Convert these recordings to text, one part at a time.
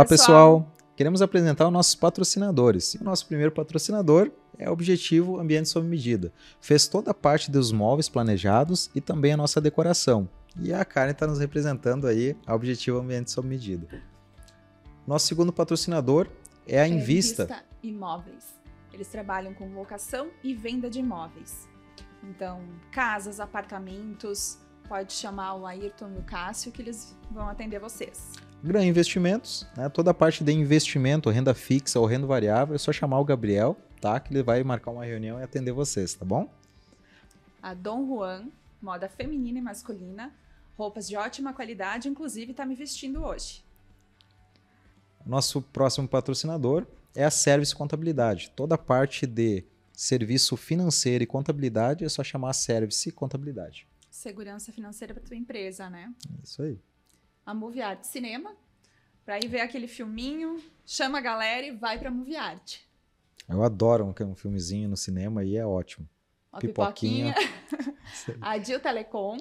Olá, pessoal. pessoal. Queremos apresentar os nossos patrocinadores. E o nosso primeiro patrocinador é o Objetivo Ambiente sob Medida. Fez toda a parte dos móveis planejados e também a nossa decoração. E a Karen está nos representando aí a Objetivo Ambiente sob Medida. Nosso segundo patrocinador é a Invista. Invista Imóveis. Eles trabalham com locação e venda de imóveis. Então, casas, apartamentos, pode chamar o Ayrton e o Cássio que eles vão atender vocês. Gran Investimentos, né? toda a parte de investimento, renda fixa ou renda variável, é só chamar o Gabriel, tá? Que ele vai marcar uma reunião e atender vocês, tá bom? A Dom Juan, moda feminina e masculina, roupas de ótima qualidade, inclusive está me vestindo hoje. Nosso próximo patrocinador é a Service Contabilidade. Toda a parte de serviço financeiro e contabilidade é só chamar a Service Contabilidade. Segurança financeira para tua empresa, né? Isso aí a Movie Art Cinema, para ir ver aquele filminho, chama a galera e vai para Movie Art. Eu adoro um, um filmezinho no cinema e é ótimo. Uma pipoquinha, pipoquinha. a Dil Telecom,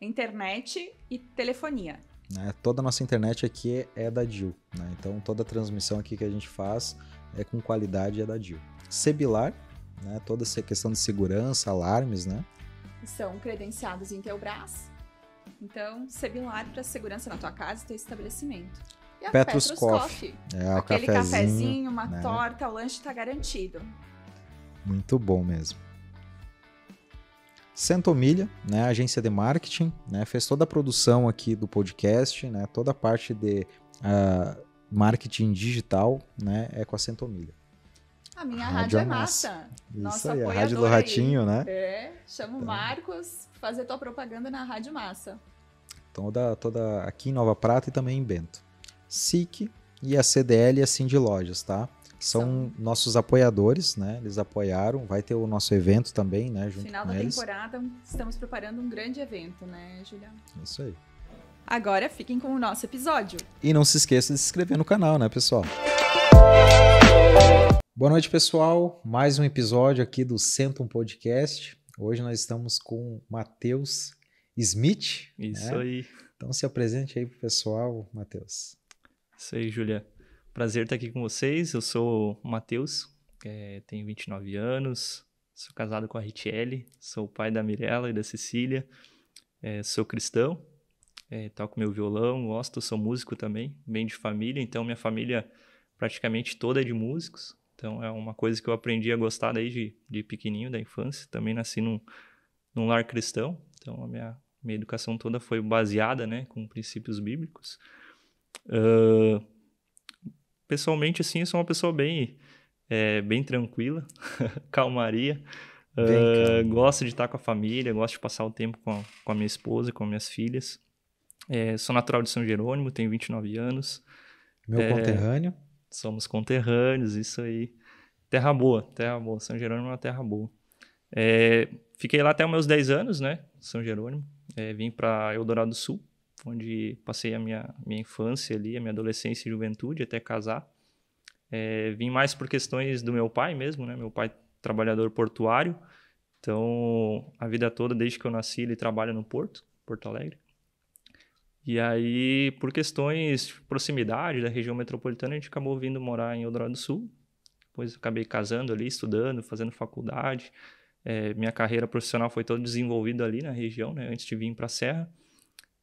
internet e telefonia. É, toda a nossa internet aqui é da Dil, né? então toda a transmissão aqui que a gente faz é com qualidade é da Dil. Cebilar, né? toda essa questão de segurança, alarmes, né? São credenciados em Teobras então, Sebilar para segurança na tua casa e teu estabelecimento. E a Petrus, Petrus Coffee. Coffee. É, Aquele cafezinho, cafezinho uma né? torta, o lanche está garantido. Muito bom mesmo. Centomilha, né, agência de marketing, né, fez toda a produção aqui do podcast, né, toda a parte de uh, marketing digital, né, é com a Centomilha. A minha rádio, rádio é massa. massa. Nossa, aí, a Rádio do Ratinho, aí. né? É, chamo o tá. Marcos, fazer tua propaganda na Rádio Massa. Toda, toda aqui em Nova Prata e também em Bento. SIC e a CDL e a Cindy Lojas, tá? São, São nossos apoiadores, né? Eles apoiaram, vai ter o nosso evento também, né? Junto Final da eles. temporada, estamos preparando um grande evento, né, Julião? Isso aí. Agora fiquem com o nosso episódio. E não se esqueça de se inscrever no canal, né, pessoal? Música Boa noite, pessoal. Mais um episódio aqui do Centum Podcast. Hoje nós estamos com Matheus Smith. Isso né? aí. Então se apresente aí pro pessoal, Matheus. Isso aí, Julia. Prazer estar aqui com vocês. Eu sou o Matheus, é, tenho 29 anos, sou casado com a Richelle, sou pai da Mirella e da Cecília, é, sou cristão, é, toco meu violão, gosto, sou músico também, bem de família, então minha família praticamente toda é de músicos, então é uma coisa que eu aprendi a gostar daí de, de pequenininho, da infância. Também nasci num, num lar cristão, então a minha, minha educação toda foi baseada, né, com princípios bíblicos. Uh, pessoalmente, assim, eu sou uma pessoa bem, é, bem tranquila, calmaria. Uh, gosto de estar com a família, gosto de passar o tempo com a, com a minha esposa, com minhas filhas. É, sou natural de São Jerônimo, tenho 29 anos. Meu é, conterrâneo somos conterrâneos, isso aí. Terra boa, terra boa. São Jerônimo é uma terra boa. É, fiquei lá até os meus 10 anos, né? São Jerônimo. É, vim para Eldorado do Sul, onde passei a minha, minha infância ali, a minha adolescência e juventude até casar. É, vim mais por questões do meu pai mesmo, né? Meu pai trabalhador portuário. Então, a vida toda, desde que eu nasci, ele trabalha no Porto, Porto Alegre. E aí, por questões de proximidade da região metropolitana, a gente acabou vindo morar em Eldorado do Sul. Depois acabei casando ali, estudando, fazendo faculdade. É, minha carreira profissional foi toda desenvolvida ali na região, né? Antes de vir para a Serra.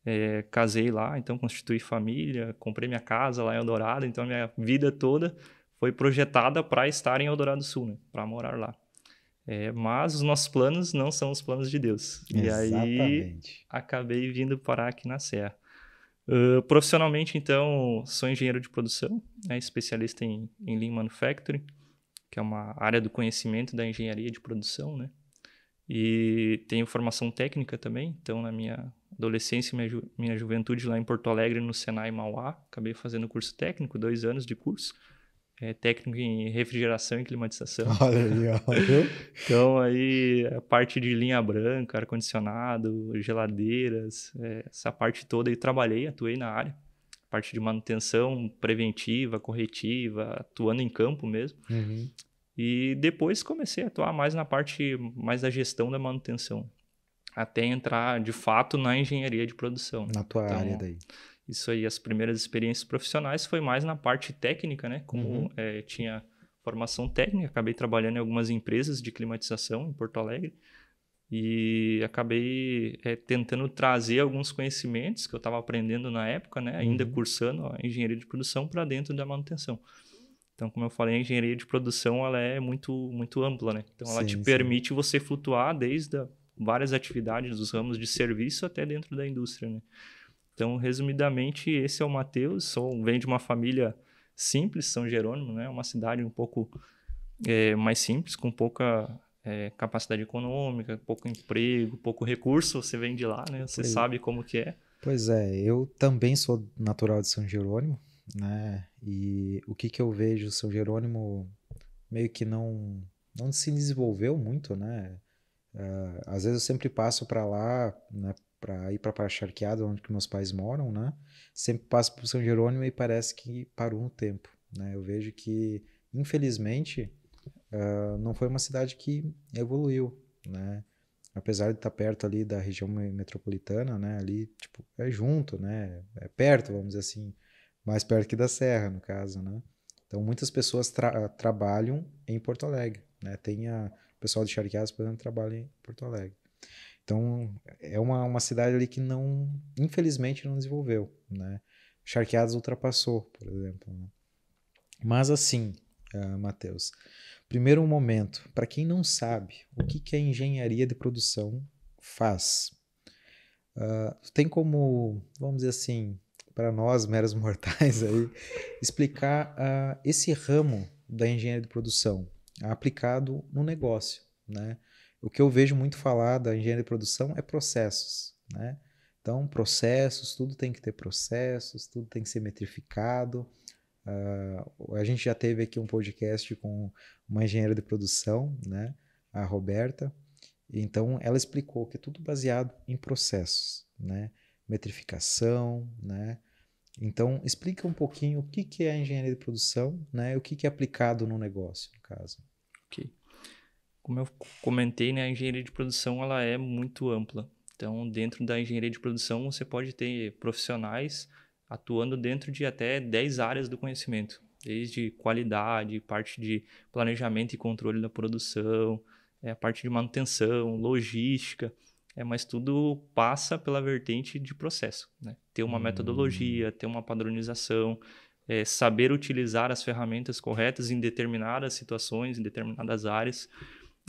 É, casei lá, então constituí família, comprei minha casa lá em Eldorado, então minha vida toda foi projetada para estar em Eldorado do Sul, né? Para morar lá. É, mas os nossos planos não são os planos de Deus. Exatamente. E aí acabei vindo parar aqui na Serra. Ah, profissionalmente, então, sou engenheiro de produção, né, especialista em, em Lean Manufacturing, que é uma área do conhecimento da engenharia de produção, né? E tenho formação técnica também, então na minha adolescência e minha, ju minha juventude lá em Porto Alegre, no Senai Mauá, acabei fazendo curso técnico, dois anos de curso é, técnico em refrigeração e climatização. Olha aí, olha. então, aí, a parte de linha branca, ar-condicionado, geladeiras, é, essa parte toda, eu trabalhei, atuei na área. Parte de manutenção preventiva, corretiva, atuando em campo mesmo. Uhum. E depois comecei a atuar mais na parte mais da gestão da manutenção. Até entrar, de fato, na engenharia de produção. Na tua então, área daí. Isso aí, as primeiras experiências profissionais foi mais na parte técnica, né? Como uhum. é, tinha formação técnica, acabei trabalhando em algumas empresas de climatização em Porto Alegre e acabei é, tentando trazer alguns conhecimentos que eu estava aprendendo na época, né, ainda uhum. cursando ó, engenharia de produção para dentro da manutenção. Então, como eu falei, a engenharia de produção ela é muito muito ampla, né? Então, ela sim, te sim. permite você flutuar desde várias atividades dos ramos de serviço até dentro da indústria, né? Então, resumidamente, esse é o Mateus. Sou, vem de uma família simples, São Jerônimo, né? Uma cidade um pouco é, mais simples, com pouca é, capacidade econômica, pouco emprego, pouco recurso. Você vem de lá, né? Você sabe como que é. Pois é, eu também sou natural de São Jerônimo, né? E o que que eu vejo São Jerônimo meio que não não se desenvolveu muito, né? Uh, às vezes eu sempre passo para lá, né? para ir para Praia Charqueada, onde meus pais moram, né? Sempre passo por São Jerônimo e parece que parou no tempo, né? Eu vejo que, infelizmente, uh, não foi uma cidade que evoluiu, né? Apesar de estar perto ali da região metropolitana, né? Ali, tipo, é junto, né? É perto, vamos dizer assim. Mais perto que da Serra, no caso, né? Então, muitas pessoas tra trabalham em Porto Alegre, né? Tem a... O pessoal de Charqueadas, por exemplo, trabalha em Porto Alegre. Então, é uma, uma cidade ali que não, infelizmente, não desenvolveu, né? Charqueadas ultrapassou, por exemplo. Né? Mas assim, uh, ah, Matheus, primeiro momento, para quem não sabe, o que, que a engenharia de produção faz? Uh, tem como, vamos dizer assim, para nós, meros mortais, aí, explicar uh, esse ramo da engenharia de produção aplicado no negócio, né? o que eu vejo muito falar da engenharia de produção é processos, né? Então, processos, tudo tem que ter processos, tudo tem que ser metrificado. Uh, a gente já teve aqui um podcast com uma engenheira de produção, né? A Roberta. Então, ela explicou que é tudo baseado em processos, né? Metrificação, né? Então, explica um pouquinho o que, que é engenharia de produção, né? O que, que é aplicado no negócio, no caso. Ok como eu comentei, né, a engenharia de produção ela é muito ampla. Então, dentro da engenharia de produção, você pode ter profissionais atuando dentro de até 10 áreas do conhecimento, desde qualidade, parte de planejamento e controle da produção, é, a parte de manutenção, logística, é, mas tudo passa pela vertente de processo. Né? Ter uma hum. metodologia, ter uma padronização, é, saber utilizar as ferramentas corretas em determinadas situações, em determinadas áreas.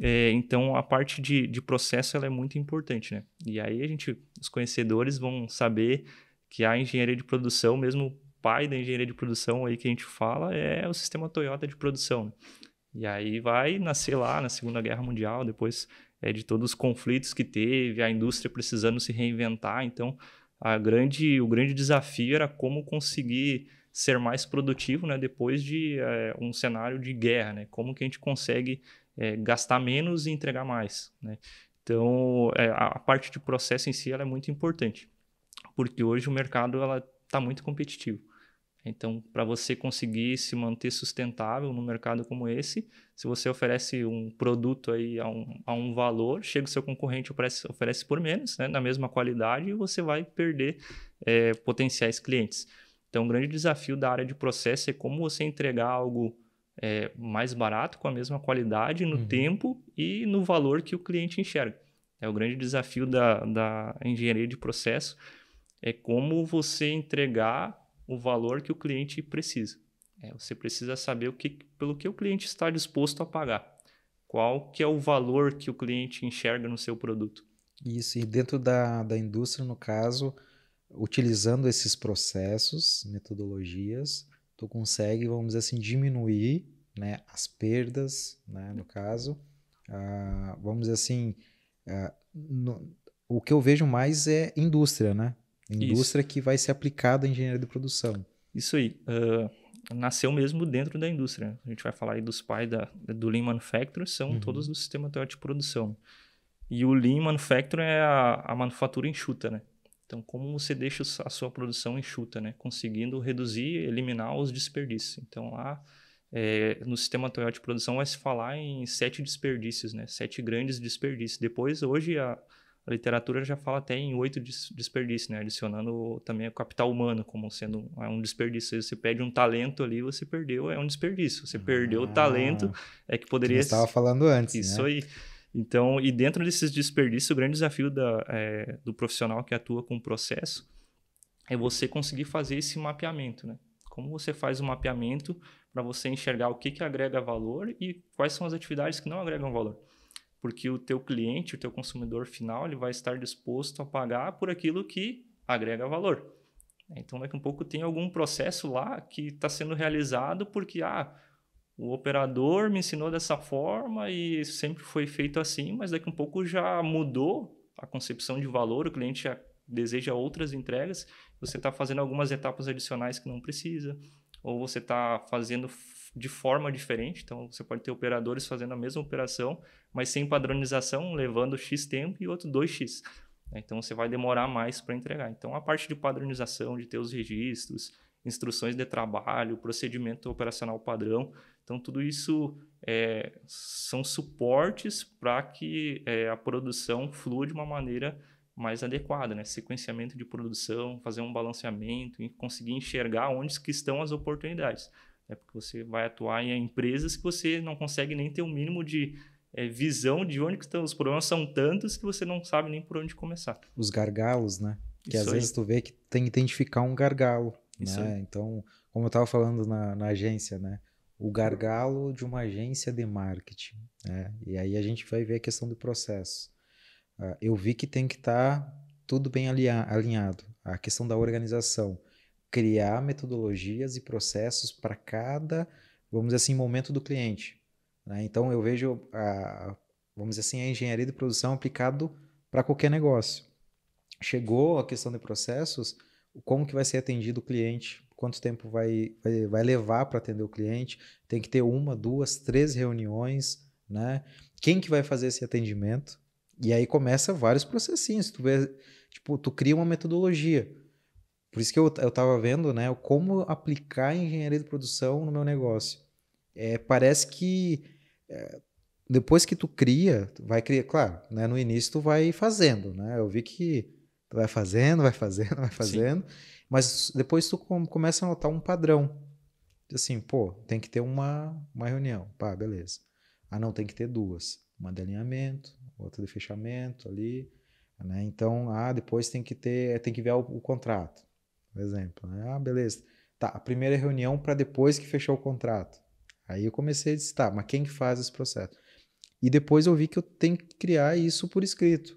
É, então, a parte de, de processo é muito importante, né? E aí a gente, os conhecedores vão saber que a engenharia de produção, mesmo o pai da engenharia de produção aí que a gente fala, é o sistema Toyota de produção. Né? E aí vai nascer lá na Segunda Guerra Mundial, depois é, de todos os conflitos que teve, a indústria precisando se reinventar. Então, a grande, o grande desafio era como conseguir ser mais produtivo né, depois de é, um cenário de guerra, né? Como que a gente consegue é, gastar menos e entregar mais. Né? Então, é, a parte de processo em si ela é muito importante, porque hoje o mercado está muito competitivo. Então, para você conseguir se manter sustentável num mercado como esse, se você oferece um produto aí a um, a um valor, chega o seu concorrente oferece, oferece por menos, né, na mesma qualidade, e você vai perder é, potenciais clientes. Então, o um grande desafio da área de processo é como você entregar algo é, mais barato, com a mesma qualidade, no uhum. tempo e no valor que o cliente enxerga. É o grande desafio da, da engenharia de processo é como você entregar o valor que o cliente precisa. É, você precisa saber o que, pelo que o cliente está disposto a pagar. Qual que é o valor que o cliente enxerga no seu produto. Isso, e dentro da, da indústria, no caso, utilizando esses processos, metodologias, tu consegue, vamos dizer assim, diminuir né, as perdas, né, no caso. Uh, vamos dizer assim, uh, no, o que eu vejo mais é indústria, né? Indústria Isso. que vai ser aplicada à engenharia de produção. Isso aí. Uh, nasceu mesmo dentro da indústria. Né? A gente vai falar aí dos pais da, do Lean Manufacturing, são uhum. todos do sistema teórico de produção. E o Lean Manufacturing é a, a, manufatura enxuta, né? Então, como você deixa a sua produção enxuta, né? Conseguindo reduzir, eliminar os desperdícios. Então, lá é, no sistema Toyota de produção vai se falar em sete desperdícios, né? Sete grandes desperdícios. Depois, hoje, a, a literatura já fala até em oito des, desperdícios, né? Adicionando também o capital humano como sendo um, é um desperdício. Você pede um talento ali, você perdeu, é um desperdício. Você ah, perdeu o talento, ah, é que poderia... você estava falando antes, Isso né? aí. Então, e dentro desses desperdícios, o grande desafio da, é, do profissional que atua com o processo é você conseguir fazer esse mapeamento, né? Como você faz o mapeamento para você enxergar o que, que agrega valor e quais são as atividades que não agregam valor. Porque o teu cliente, o teu consumidor final, ele vai estar disposto a pagar por aquilo que agrega valor. Então, daqui a um pouco tem algum processo lá que está sendo realizado porque, ah, o operador me ensinou dessa forma e sempre foi feito assim, mas daqui um pouco já mudou a concepção de valor, o cliente já deseja outras entregas, você está fazendo algumas etapas adicionais que não precisa, ou você está fazendo de forma diferente, então você pode ter operadores fazendo a mesma operação, mas sem padronização, levando X tempo e outro 2X. Né? Então você vai demorar mais para entregar. Então a parte de padronização, de ter os registros, instruções de trabalho, procedimento operacional padrão, então, tudo isso é, são suportes para que é, a produção flua de uma maneira mais adequada, né? Sequenciamento de produção, fazer um balanceamento e conseguir enxergar onde que estão as oportunidades. É porque você vai atuar em empresas que você não consegue nem ter o um mínimo de é, visão de onde que estão os problemas são tantos que você não sabe nem por onde começar. Os gargalos, né? Que Isso às aí. vezes tu vê que tem que identificar um gargalo, Isso né? Então, como eu estava falando na, na agência, né? o gargalo de uma agência de marketing. Né? E aí a gente vai ver a questão do processo. Uh, eu vi que tem que estar tá tudo bem alinhado. A questão da organização. Criar metodologias e processos para cada, vamos dizer assim, momento do cliente. Né? Então eu vejo, a, vamos dizer assim, a engenharia de produção aplicado para qualquer negócio. Chegou a questão de processos, como que vai ser atendido o cliente quanto tempo vai, vai, vai levar para atender o cliente, tem que ter uma, duas, três reuniões, né? Quem que vai fazer esse atendimento? E aí começa vários processinhos. Tu vê, tipo, tu cria uma metodologia. Por isso que eu, eu tava vendo, né, como aplicar a engenharia de produção no meu negócio. É, parece que é, depois que tu cria, tu vai criar, claro, né, no início tu vai fazendo, né? Eu vi que Tu vai fazendo, vai fazendo, vai fazendo. Sim. Mas depois tu começa a notar um padrão. Assim, pô, tem que ter uma, uma reunião. Pá, beleza. Ah, não, tem que ter duas. Uma de alinhamento, outra de fechamento ali. Né? Então, ah, depois tem que ter, tem que ver o, o contrato, por exemplo. Né? Ah, beleza. Tá, a primeira reunião para depois que fechou o contrato. Aí eu comecei a dizer, tá, mas quem que faz esse processo? E depois eu vi que eu tenho que criar isso por escrito,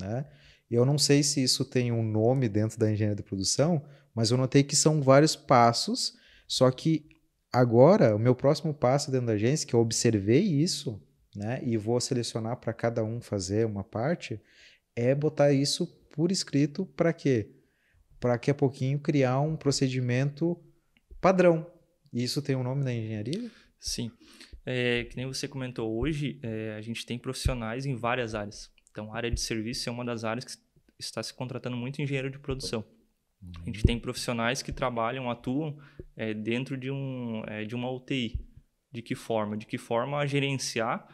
né? Eu não sei se isso tem um nome dentro da engenharia de produção, mas eu notei que são vários passos, só que agora o meu próximo passo dentro da agência, que eu observei isso, né, e vou selecionar para cada um fazer uma parte, é botar isso por escrito para quê? Para daqui a pouquinho criar um procedimento padrão. E isso tem um nome na engenharia? Sim. É, que nem você comentou hoje, é, a gente tem profissionais em várias áreas. Então, a área de serviço é uma das áreas que está se contratando muito engenheiro de produção. A gente uhum. tem profissionais que trabalham, atuam é, dentro de, um, é, de uma UTI. De que forma? De que forma a gerenciar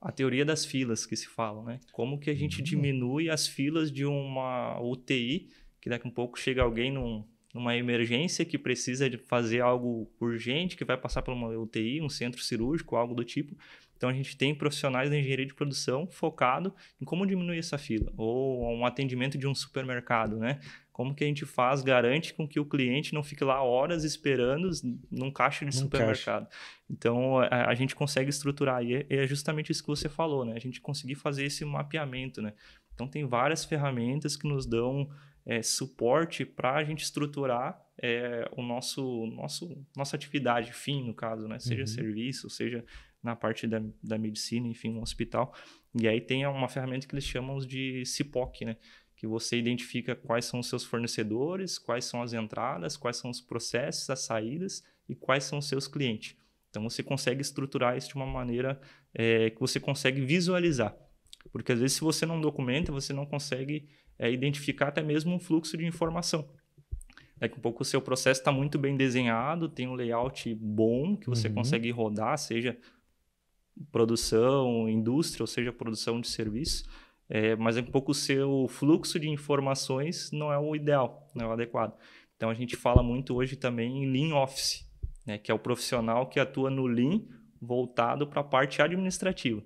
a teoria das filas que se fala, né? Como que a gente uhum. diminui as filas de uma UTI, que daqui a um pouco chega alguém num, numa emergência que precisa de fazer algo urgente, que vai passar por uma UTI, um centro cirúrgico, algo do tipo, então a gente tem profissionais da engenharia de produção focado em como diminuir essa fila ou um atendimento de um supermercado, né? Como que a gente faz, garante com que o cliente não fique lá horas esperando num caixa de um supermercado. Caixa. Então, a, a, gente consegue estruturar. E é, é, justamente isso que você falou, né? A gente conseguir fazer esse mapeamento, né? Então, tem várias ferramentas que nos dão é, suporte para a gente estruturar é, o nosso, nosso, nossa atividade fim, no caso, né? Seja uhum. serviço, seja na parte da, da medicina, enfim, um hospital. E aí tem uma ferramenta que eles chamam de CIPOC, né? Que você identifica quais são os seus fornecedores, quais são as entradas, quais são os processos, as saídas e quais são os seus clientes. Então você consegue estruturar isso de uma maneira é, que você consegue visualizar. Porque às vezes, se você não documenta, você não consegue é, identificar até mesmo um fluxo de informação. Daqui um pouco o seu processo está muito bem desenhado, tem um layout bom que você uhum. consegue rodar, seja produção, indústria, ou seja, produção de serviço, é, mas é um pouco o seu fluxo de informações não é o ideal, não é o adequado. Então a gente fala muito hoje também em Lean Office, né, que é o profissional que atua no Lean voltado para a parte administrativa.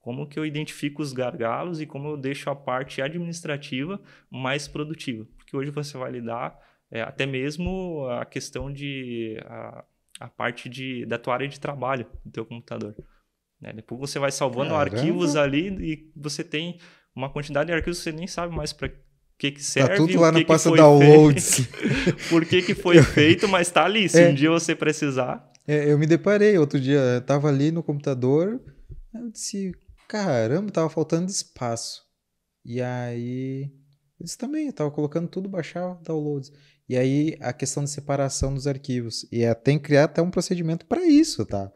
Como que eu identifico os gargalos e como eu deixo a parte administrativa mais produtiva? Porque hoje você vai lidar é, até mesmo a questão de a, a parte de, da tua área de trabalho do teu computador. Né? Depois você vai salvando Caramba. arquivos ali e você tem uma quantidade de arquivos que você nem sabe mais para que, que tá serve. Tá tudo lá na pasta downloads. por que, que foi feito, mas tá ali. Se é. um dia você precisar. É, eu me deparei outro dia, tava ali no computador, eu disse, caramba, tava faltando espaço. E aí. Eles também, eu tava colocando tudo, baixar downloads. E aí a questão de separação dos arquivos. E é, tem que criar até um procedimento para isso, tá?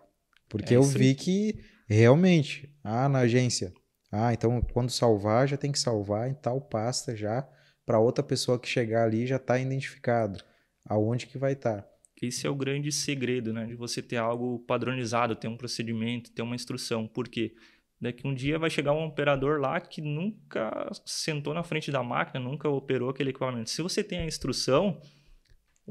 Porque é eu vi que realmente, ah, na agência, ah, então quando salvar, já tem que salvar em tal pasta já, para outra pessoa que chegar ali já está identificado aonde que vai estar. Tá. Esse é o grande segredo, né? De você ter algo padronizado, ter um procedimento, ter uma instrução. Por quê? Daqui um dia vai chegar um operador lá que nunca sentou na frente da máquina, nunca operou aquele equipamento. Se você tem a instrução,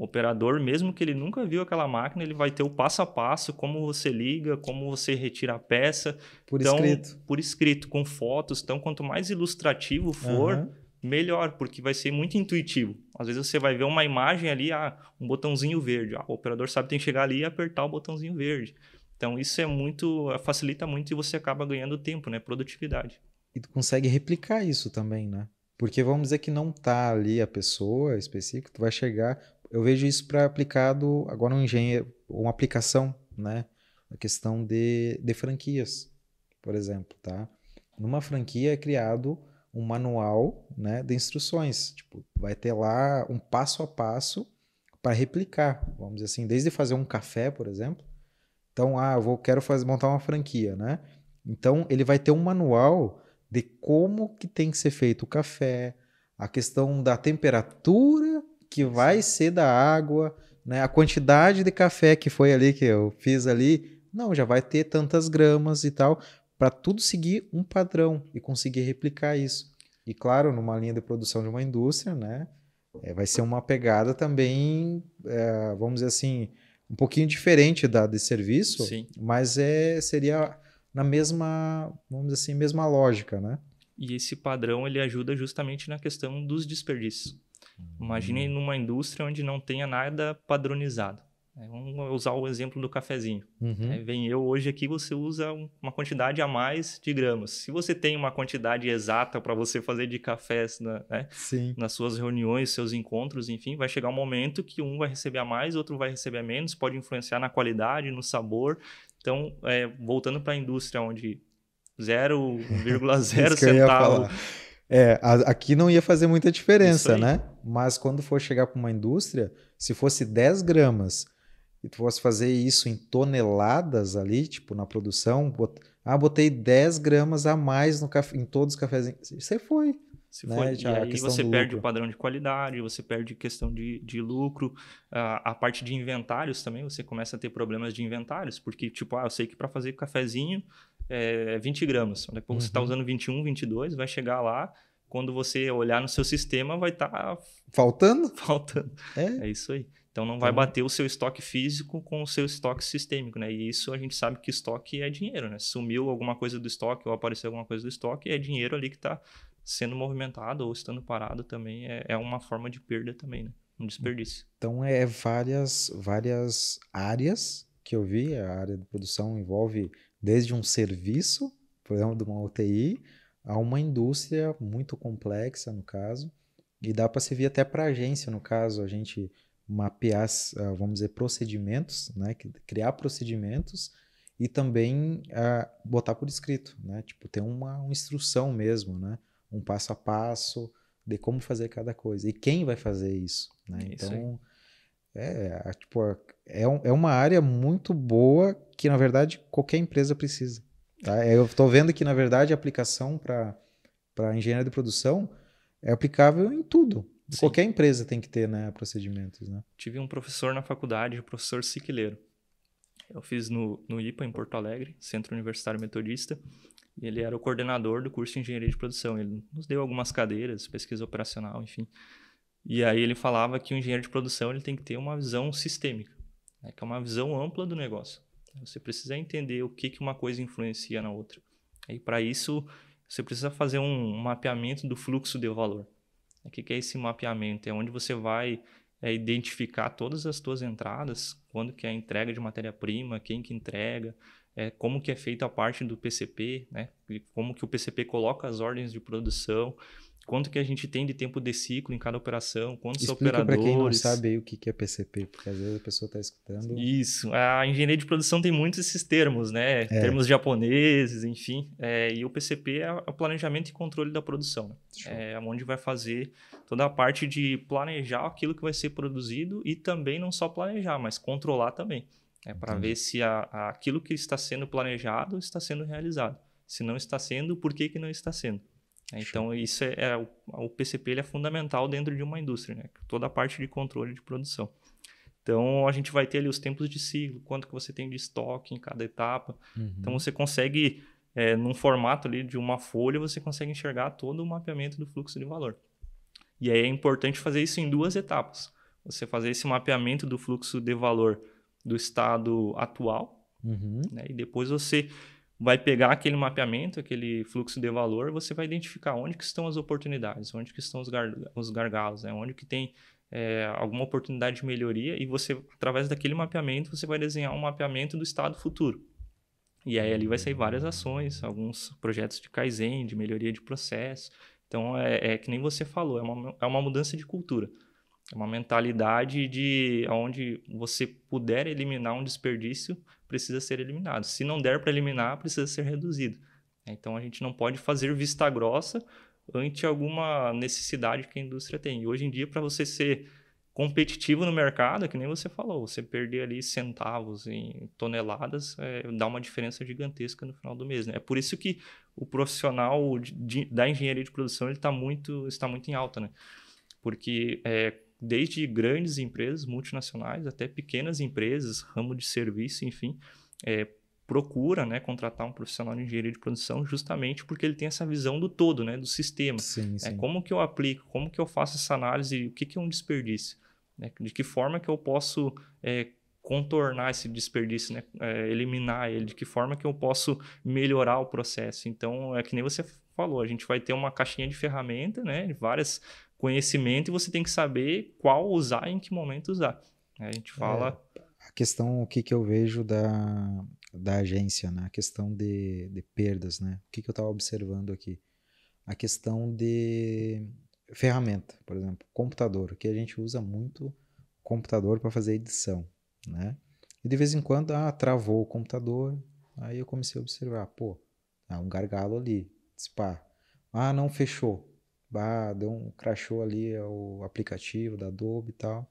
o operador, mesmo que ele nunca viu aquela máquina, ele vai ter o passo a passo, como você liga, como você retira a peça. Por então, escrito. Por escrito, com fotos. Então, quanto mais ilustrativo for, uhum. melhor, porque vai ser muito intuitivo. Às vezes você vai ver uma imagem ali, ah, um botãozinho verde. Ah, o operador sabe que tem que chegar ali e apertar o botãozinho verde. Então, isso é muito, facilita muito e você acaba ganhando tempo, né? Produtividade. E tu consegue replicar isso também, né? Porque vamos dizer que não tá ali a pessoa específica, tu vai chegar, eu vejo isso para aplicado agora um engenheiro, uma aplicação, né? A questão de, de franquias, por exemplo, tá? Numa franquia é criado um manual, né, de instruções, tipo, vai ter lá um passo a passo para replicar, vamos dizer assim, desde fazer um café, por exemplo. Então, ah, eu vou quero fazer montar uma franquia, né? Então, ele vai ter um manual de como que tem que ser feito o café, a questão da temperatura que vai ser da água, né? A quantidade de café que foi ali que eu fiz ali, não, já vai ter tantas gramas e tal, para tudo seguir um padrão e conseguir replicar isso. E claro, numa linha de produção de uma indústria, né? É, vai ser uma pegada também, é, vamos dizer assim, um pouquinho diferente da de serviço, Sim. mas é seria na mesma, vamos dizer assim, mesma lógica, né? E esse padrão ele ajuda justamente na questão dos desperdícios. Imagine uhum. numa indústria onde não tenha nada padronizado. É, vamos usar o exemplo do cafezinho. Uhum. É, vem eu hoje aqui, você usa uma quantidade a mais de gramas. Se você tem uma quantidade exata para você fazer de cafés na, né, nas suas reuniões, seus encontros, enfim, vai chegar um momento que um vai receber a mais, outro vai receber a menos, pode influenciar na qualidade, no sabor. Então, é, voltando para a indústria onde 0,0 centavo é, aqui não ia fazer muita diferença, né? Mas quando for chegar para uma indústria, se fosse 10 gramas e tu fosse fazer isso em toneladas ali, tipo, na produção, bot... ah, botei 10 gramas a mais no café, em todos os cafezinhos. Você foi. Se né? for, e aí você perde o padrão de qualidade, você perde questão de, de lucro, a, ah, a parte de inventários também, você começa a ter problemas de inventários, porque, tipo, ah, eu sei que para fazer cafezinho é, 20 gramas. Daqui a pouco tá uhum. você está usando 21, 22, vai chegar lá, quando você olhar no seu sistema, vai estar. Tá... Faltando? Faltando. É? é isso aí. Então não vai bater o seu estoque físico com o seu estoque sistêmico, né? E isso a gente sabe que estoque é dinheiro, né? Sumiu alguma coisa do estoque ou apareceu alguma coisa do estoque, é dinheiro ali que está sendo movimentado ou estando parado também é, é uma forma de perda também, né? Um desperdício. Então é várias várias áreas que eu vi, a área de produção envolve desde um serviço, por exemplo, de uma UTI, a uma indústria muito complexa, no caso, e dá para servir até para agência, no caso, a gente mapear, ah, vamos dizer, procedimentos, né? criar procedimentos e também uh, botar por escrito, né? Tipo, ter uma, uma, instrução mesmo, né? Um passo a passo de como fazer cada coisa e quem vai fazer isso, né? É isso então, é, tipo, é, um, é uma área muito boa que, na verdade, qualquer empresa precisa. Tá? É, eu estou vendo que, na verdade, a aplicação para engenharia de produção é aplicável em tudo. Sim. Qualquer empresa tem que ter né, procedimentos. Né? Tive um professor na faculdade, o professor Siquileiro. Eu fiz no, no IPA, em Porto Alegre, Centro Universitário Metodista, e ele era o coordenador do curso de Engenharia de Produção. Ele nos deu algumas cadeiras, pesquisa operacional, enfim. E aí ele falava que o engenheiro de produção ele tem que ter uma visão sistêmica, né? que é uma visão ampla do negócio. Você precisa entender o que, que uma coisa influencia na outra. E para isso, você precisa fazer um mapeamento do fluxo de valor. O que, que é esse mapeamento? É onde você vai é, identificar todas as suas entradas, quando que é a entrega de matéria-prima, quem que entrega, é, como que é feita a parte do PCP, né? como que o PCP coloca as ordens de produção, quanto que a gente tem de tempo de ciclo em cada operação, quantos Explica operadores. Para quem não sabe aí o que é PCP, porque às vezes a pessoa está escutando. Isso, a engenharia de produção tem muitos esses termos, né? É. Termos japoneses, enfim. É, e o PCP é, é o planejamento e controle da produção, né? é onde vai fazer toda a parte de planejar aquilo que vai ser produzido e também não só planejar, mas controlar também. É para ver se a, a, aquilo que está sendo planejado está sendo realizado. Se não está sendo, por que, que não está sendo? Então, Show. isso é, é o, o, PCP ele é fundamental dentro de uma indústria, né? toda a parte de controle de produção. Então, a gente vai ter ali os tempos de ciclo, quanto que você tem de estoque em cada etapa. Uhum. Então, você consegue, é, num formato ali de uma folha, você consegue enxergar todo o mapeamento do fluxo de valor. E aí é importante fazer isso em duas etapas. Você fazer esse mapeamento do fluxo de valor do estado atual, uhum. né? e depois você vai pegar aquele mapeamento, aquele fluxo de valor, você vai identificar onde que estão as oportunidades, onde que estão os, gar, os gargalos, né? onde que tem é, alguma oportunidade de melhoria e você, através daquele mapeamento, você vai desenhar um mapeamento do estado futuro. E aí ali vai sair várias ações, alguns projetos de Kaizen, de melhoria de processo. Então, é, é que nem você falou, é uma, é uma mudança de cultura. É uma mentalidade de onde você puder eliminar um desperdício precisa ser eliminado. Se não der para eliminar, precisa ser reduzido. Então a gente não pode fazer vista grossa ante alguma necessidade que a indústria tem. E hoje em dia, para você ser competitivo no mercado, é que nem você falou, você perder ali centavos em toneladas é, dá uma diferença gigantesca no final do mês. Né? É por isso que o profissional de, da engenharia de produção ele tá muito, está muito em alta, né? Porque é, desde grandes empresas multinacionais até pequenas empresas, ramo de serviço, enfim, é, procura né, contratar um profissional de engenharia de produção justamente porque ele tem essa visão do todo, né, do sistema. Sim, é, sim. É, como que eu aplico, como que eu faço essa análise, o que, que é um desperdício, né, de que forma que eu posso é, contornar esse desperdício, né, é, eliminar ele, de que forma que eu posso melhorar o processo. Então, é que nem você falou, a gente vai ter uma caixinha de ferramenta, né, várias conhecimento e você tem que saber qual usar e em que momento usar. A gente fala. É, a questão, o que, que eu vejo da, da agência, né? a questão de, de perdas, né? O que, que eu estava observando aqui? A questão de ferramenta, por exemplo, computador, que a gente usa muito computador para fazer edição, né? E de vez em quando, ah, travou o computador, aí eu comecei a observar, pô, há tá um gargalo ali, pá. Ah, não fechou bah, deu um crashou ali é o aplicativo da Adobe e tal.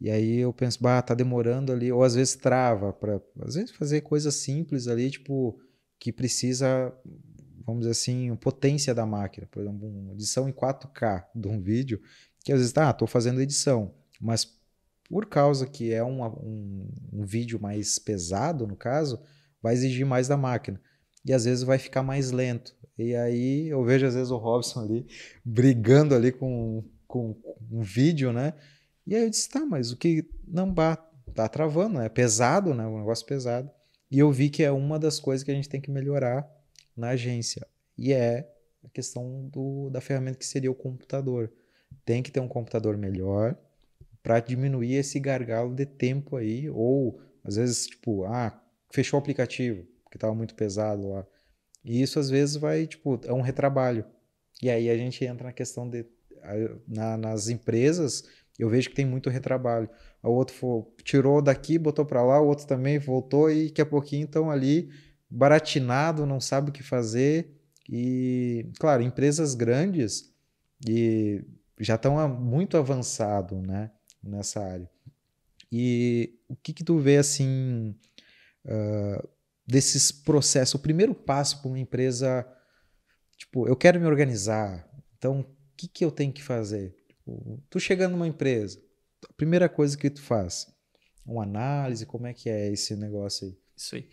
E aí eu penso, bah, tá demorando ali, ou às vezes trava para às vezes fazer coisas simples ali, tipo que precisa, vamos dizer assim, potência da máquina, por exemplo, uma edição em 4K de um vídeo, que às vezes tá, ah, tô fazendo edição, mas por causa que é um, um, um vídeo mais pesado, no caso, vai exigir mais da máquina e às vezes vai ficar mais lento. E aí eu vejo às vezes o Robson ali brigando ali com, com, com um vídeo, né? E aí eu disse, tá, mas o que não bate, tá travando, né? é pesado, né? Um negócio pesado. E eu vi que é uma das coisas que a gente tem que melhorar na agência. E é a questão do, da ferramenta que seria o computador. Tem que ter um computador melhor para diminuir esse gargalo de tempo aí. Ou às vezes, tipo, ah, fechou o aplicativo porque estava muito pesado lá. E isso às vezes vai, tipo, é um retrabalho. E aí a gente entra na questão de. Na, nas empresas, eu vejo que tem muito retrabalho. O outro for, tirou daqui, botou para lá, o outro também voltou e daqui a pouquinho estão ali baratinado, não sabe o que fazer. E, claro, empresas grandes e já estão muito avançado né, nessa área. E o que, que tu vê assim? Uh, desses processos. O primeiro passo para uma empresa, tipo, eu quero me organizar, então o que, que eu tenho que fazer? Tipo, tu chegando numa empresa, a primeira coisa que tu faz, uma análise, como é que é esse negócio aí? Isso aí.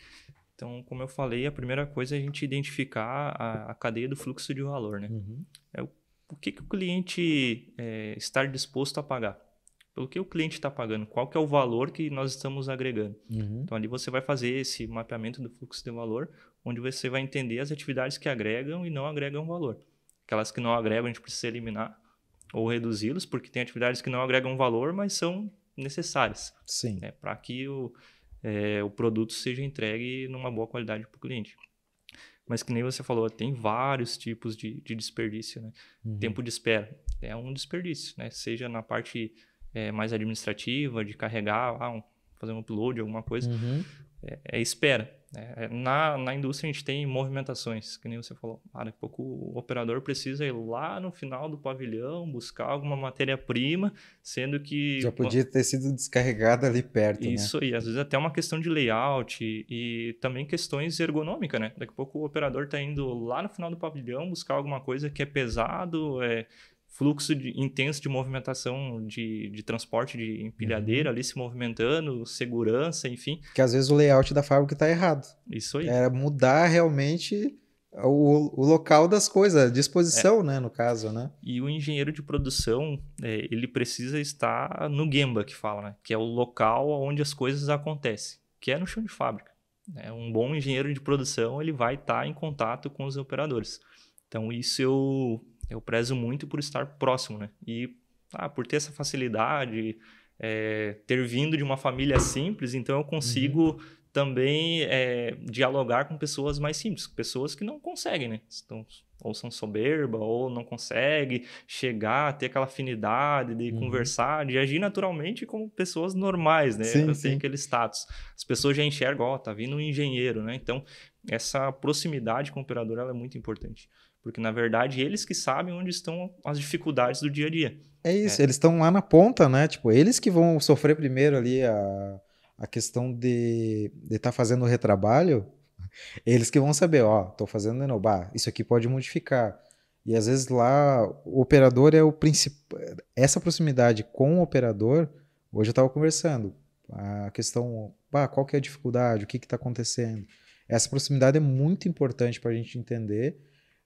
Então, como eu falei, a primeira coisa é a gente identificar a, a cadeia do fluxo de valor, né? Uhum. É o, o que, que o cliente é, está disposto a pagar pelo então, que o cliente está pagando, qual que é o valor que nós estamos agregando. Uhum. Então ali você vai fazer esse mapeamento do fluxo de valor, onde você vai entender as atividades que agregam e não agregam valor. Aquelas que não agregam a gente precisa eliminar ou reduzi-los, porque tem atividades que não agregam valor, mas são necessárias. Sim. Né, Para que o, é, o produto seja entregue numa boa qualidade para o cliente. Mas que nem você falou, tem vários tipos de, de desperdício, né? Uhum. Tempo de espera é um desperdício, né? Seja na parte é, mais administrativa, de carregar, ah, um, fazer um upload, alguma coisa, uhum. é, é, espera. Né? É, na, na indústria a gente tem movimentações, que nem você falou, ah, daqui a pouco o operador precisa ir lá no final do pavilhão buscar alguma matéria-prima, sendo que... Já podia ter sido descarregada ali perto, né? Isso né? aí, às vezes até uma questão de layout e, e também questões ergonômicas, né? Daqui a pouco o operador está indo lá no final do pavilhão buscar alguma coisa que é pesado, é fluxo de, intenso de movimentação de, de transporte de empilhadeira uhum. ali se movimentando, segurança, enfim. Que às vezes o layout da fábrica está errado. Isso aí. Era mudar realmente o, o local das coisas, a disposição, é. né, no caso, né? E o engenheiro de produção, é, ele precisa estar no Gemba, que fala, né? Que é o local onde as coisas acontecem, que é no chão de fábrica. Né? Um bom engenheiro de produção, ele vai estar em contato com os operadores. Então, isso eu eu prezo muito por estar próximo, né? E ah, por ter essa facilidade, é, ter vindo de uma família simples, então eu consigo uhum. também é, dialogar com pessoas mais simples, pessoas que não conseguem, né? ou são soberba, ou não consegue chegar, ter aquela afinidade de uhum. conversar, de agir naturalmente como pessoas normais, né? Sim, sim. aquele status. As pessoas já enxergam, ó, oh, tá vindo um engenheiro, né? Então, essa proximidade com o operador, ela é muito importante. Porque, na verdade, eles que sabem onde estão as dificuldades do dia a dia. É isso, é. eles estão lá na ponta, né? Tipo, eles que vão sofrer primeiro ali a, a questão de estar de tá fazendo o retrabalho, eles que vão saber, ó, tô fazendo Lenobar, isso aqui pode modificar. E às vezes lá o operador é o principal. Essa proximidade com o operador, hoje eu estava conversando. A questão, ah, qual que é a dificuldade, o que está acontecendo. Essa proximidade é muito importante para a gente entender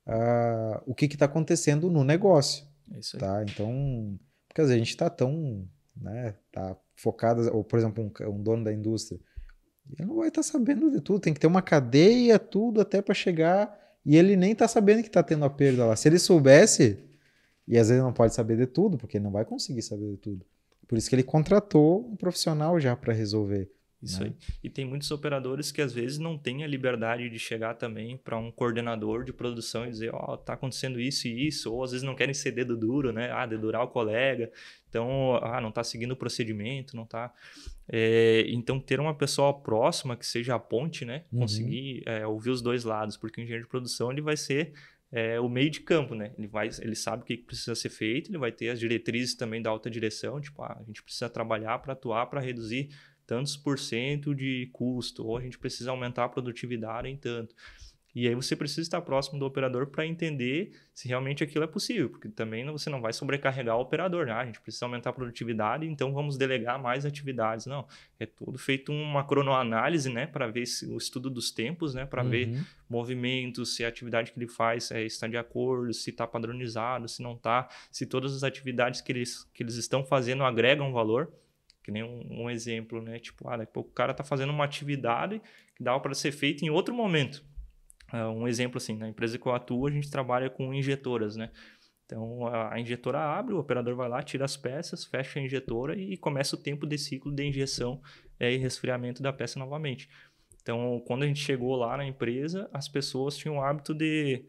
uh, o que está acontecendo no negócio. É isso aí. Tá? Então, porque às vezes a gente está tão né, tá focado, ou por exemplo, um, um dono da indústria ele não vai estar tá sabendo de tudo, tem que ter uma cadeia, tudo até para chegar. E ele nem está sabendo que está tendo a perda lá. Se ele soubesse, e às vezes não pode saber de tudo, porque ele não vai conseguir saber de tudo. Por isso que ele contratou um profissional já para resolver. Isso né? aí. E tem muitos operadores que às vezes não têm a liberdade de chegar também para um coordenador de produção e dizer, ó, oh, tá acontecendo isso e isso, ou às vezes não querem ser dedo duro, né? Ah, dedurar o colega, então, ah, não tá seguindo o procedimento, não tá. É, então, ter uma pessoa próxima que seja a ponte, né? Uhum. Conseguir é, ouvir os dois lados, porque o engenheiro de produção ele vai ser é, o meio de campo, né? Ele, vai, ele sabe o que precisa ser feito, ele vai ter as diretrizes também da alta direção, tipo, ah, a gente precisa trabalhar para atuar, para reduzir tantos por cento de custo, ou a gente precisa aumentar a produtividade em tanto. E aí você precisa estar próximo do operador para entender se realmente aquilo é possível, porque também você não vai sobrecarregar o operador, né? Ah, a gente precisa aumentar a produtividade, então vamos delegar mais atividades. Não, é tudo feito uma cronoanálise, né, para ver se, o estudo dos tempos, né, para uhum. ver movimentos, se a atividade que ele faz é, está de acordo, se está padronizado, se não está, se todas as atividades que eles, que eles estão fazendo agregam valor. Que nem um, um exemplo, né? Tipo, ah, daqui a pouco o cara tá fazendo uma atividade que dava para ser feita em outro momento. Uh, um exemplo assim, na empresa que eu atuo, a gente trabalha com injetoras, né? Então a, injetora abre, o operador vai lá, tira as peças, fecha a injetora e começa o tempo de ciclo de injeção é, e resfriamento da peça novamente. Então, quando a gente chegou lá na empresa, as pessoas tinham o hábito de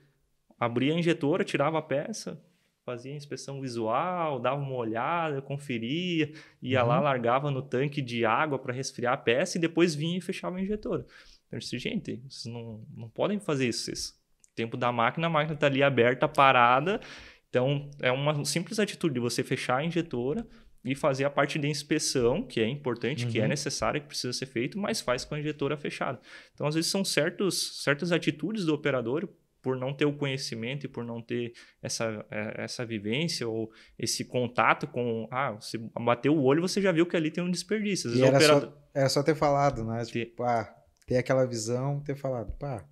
abrir a injetora, tirava a peça, fazia inspeção visual, dava uma olhada, conferia, ia uhum. lá, largava no tanque de água para resfriar a peça e depois vinha e fechava a injetora. Então eu disse, gente, vocês não, não podem fazer isso. Vocês, tempo da máquina, a máquina está ali aberta, parada. Então é uma simples atitude de você fechar a injetora e fazer a parte de inspeção, que é importante, uhum. que é uhum. necessária, que precisa ser feito, mas faz com a injetora fechada. Então, às vezes, são certos, certas atitudes do operador, por não ter o conhecimento e por não ter essa, é, essa vivência ou esse contato com. Ah, você bateu o olho, você já viu que ali tem um desperdício. Às era, operador... só, era só ter falado, né? Ter... Tipo, ah, ter aquela visão, ter falado, pá.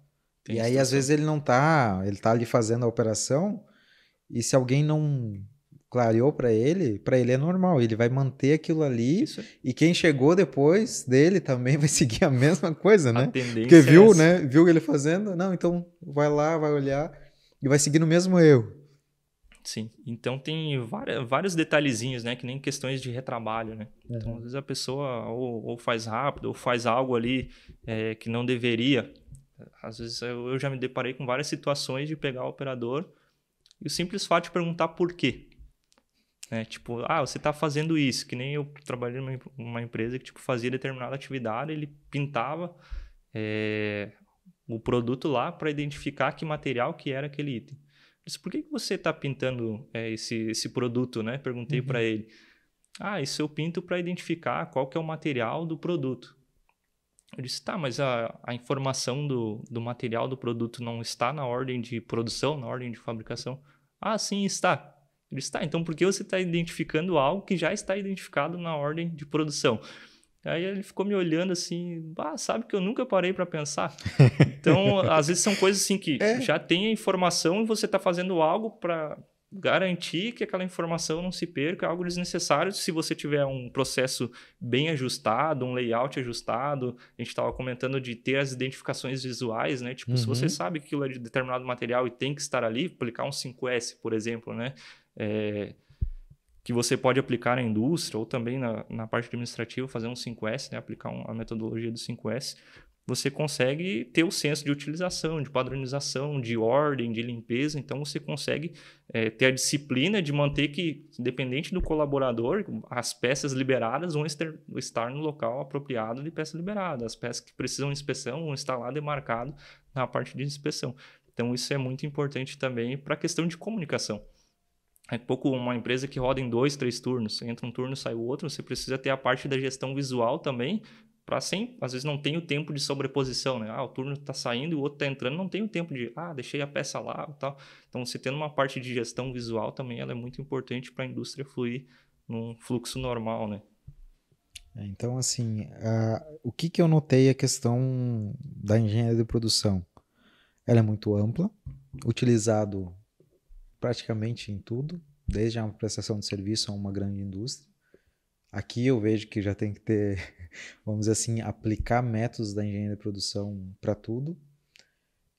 e aí, às vezes, ele não tá, ele tá ali fazendo a operação e se alguém não clareou para ele, para ele é normal, ele vai manter aquilo ali Isso. e quem chegou depois dele também vai seguir a mesma coisa, né? Porque é viu, é né? Viu ele fazendo, não, então vai lá, vai olhar e vai seguir no mesmo erro. Sim, então tem várias, vários detalhezinhos, né? Que nem questões de retrabalho, né? Uhum. Então, às vezes a pessoa ou, ou, faz rápido ou faz algo ali é, que não deveria. Às vezes eu, eu já me deparei com várias situações de pegar o operador e o simples fato de perguntar por quê né? Tipo, ah, você está fazendo isso, que nem eu trabalhei numa, uma empresa que tipo fazia determinada atividade, ele pintava é, o produto lá para identificar que material que era aquele item. Eu disse, por que, que você está pintando é, esse, esse produto, né? Perguntei uhum. para ele. Ah, isso eu pinto para identificar qual que é o material do produto. Eu disse, tá, mas a, a informação do, do material do produto não está na ordem de produção, na ordem de fabricação? Ah, sim, está. Ele está. Então, por que você está identificando algo que já está identificado na ordem de produção? Aí ele ficou me olhando assim, sabe que eu nunca parei para pensar. Então, às vezes são coisas assim que é. já tem a informação e você está fazendo algo para garantir que aquela informação não se perca, é algo desnecessário se você tiver um processo bem ajustado, um layout ajustado. A gente estava comentando de ter as identificações visuais, né? Tipo, uhum. se você uhum. sabe que aquilo é de determinado material e tem que estar ali, aplicar um 5S, por exemplo, né? é, que você pode aplicar na indústria ou também na, na parte administrativa, fazer um 5S, né, aplicar um, a metodologia do 5S, você consegue ter o senso de utilização, de padronização, de ordem, de limpeza. Então, você consegue é, ter a disciplina de manter que, dependente do colaborador, as peças liberadas vão estar no local apropriado de peça liberada. As peças que precisam de inspeção vão estar lá demarcado na parte de inspeção. Então, isso é muito importante também para a questão de comunicação é pouco uma empresa que roda em dois, três turnos. entra um turno, sai o outro. Você precisa ter a parte da gestão visual também, para sem, às vezes não tem o tempo de sobreposição, né? Ah, o turno está saindo e o outro está entrando, não tem o tempo de, ah, deixei a peça lá, tal. Então, você tendo uma parte de gestão visual também, ela é muito importante para a indústria fluir num fluxo normal, né? É, então, assim, uh, o que, que eu notei é a questão da engenharia de produção? Ela é muito ampla, utilizado praticamente em tudo, desde a prestação de serviço a uma grande indústria. Aqui eu vejo que já tem que ter, vamos dizer assim, aplicar métodos da engenharia de produção para tudo.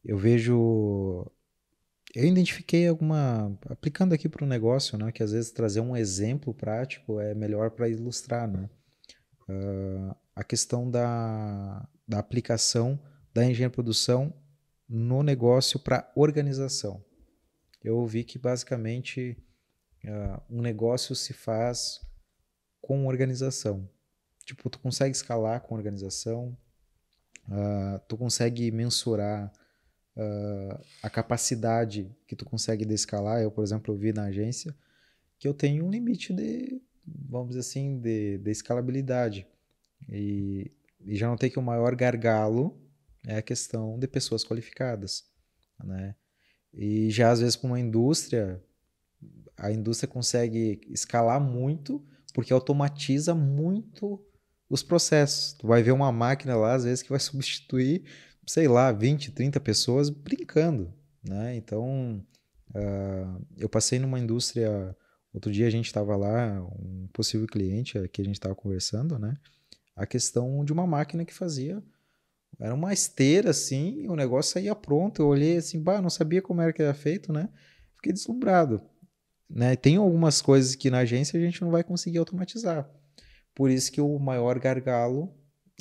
Eu vejo. Eu identifiquei alguma. Aplicando aqui para o negócio, né? Que às vezes trazer um exemplo prático é melhor para ilustrar, né? Uh, a questão da, da aplicação da engenharia de produção no negócio para organização eu vi que basicamente uh, um negócio se faz com organização. Tipo, tu consegue escalar com organização, uh, tu consegue mensurar uh, a capacidade que tu consegue descalar. Eu, por exemplo, vi na agência que eu tenho um limite de, vamos dizer assim, de, de escalabilidade. E, e já notei que o maior gargalo é a questão de pessoas qualificadas, né? E já às vezes com uma indústria, a indústria consegue escalar muito porque automatiza muito os processos. Tu vai ver uma máquina lá, às vezes, que vai substituir, sei lá, 20, 30 pessoas brincando, né? Então, uh, eu passei numa indústria... Outro dia a gente estava lá, um possível cliente eh, que a gente estava conversando, né? A questão de uma máquina que fazia era uma esteira assim, o negócio saía pronto. Eu olhei assim, bah, não sabia como era que era feito, né? Fiquei deslumbrado. Né? Tem algumas coisas que na agência a gente não vai conseguir automatizar. Por isso que o maior gargalo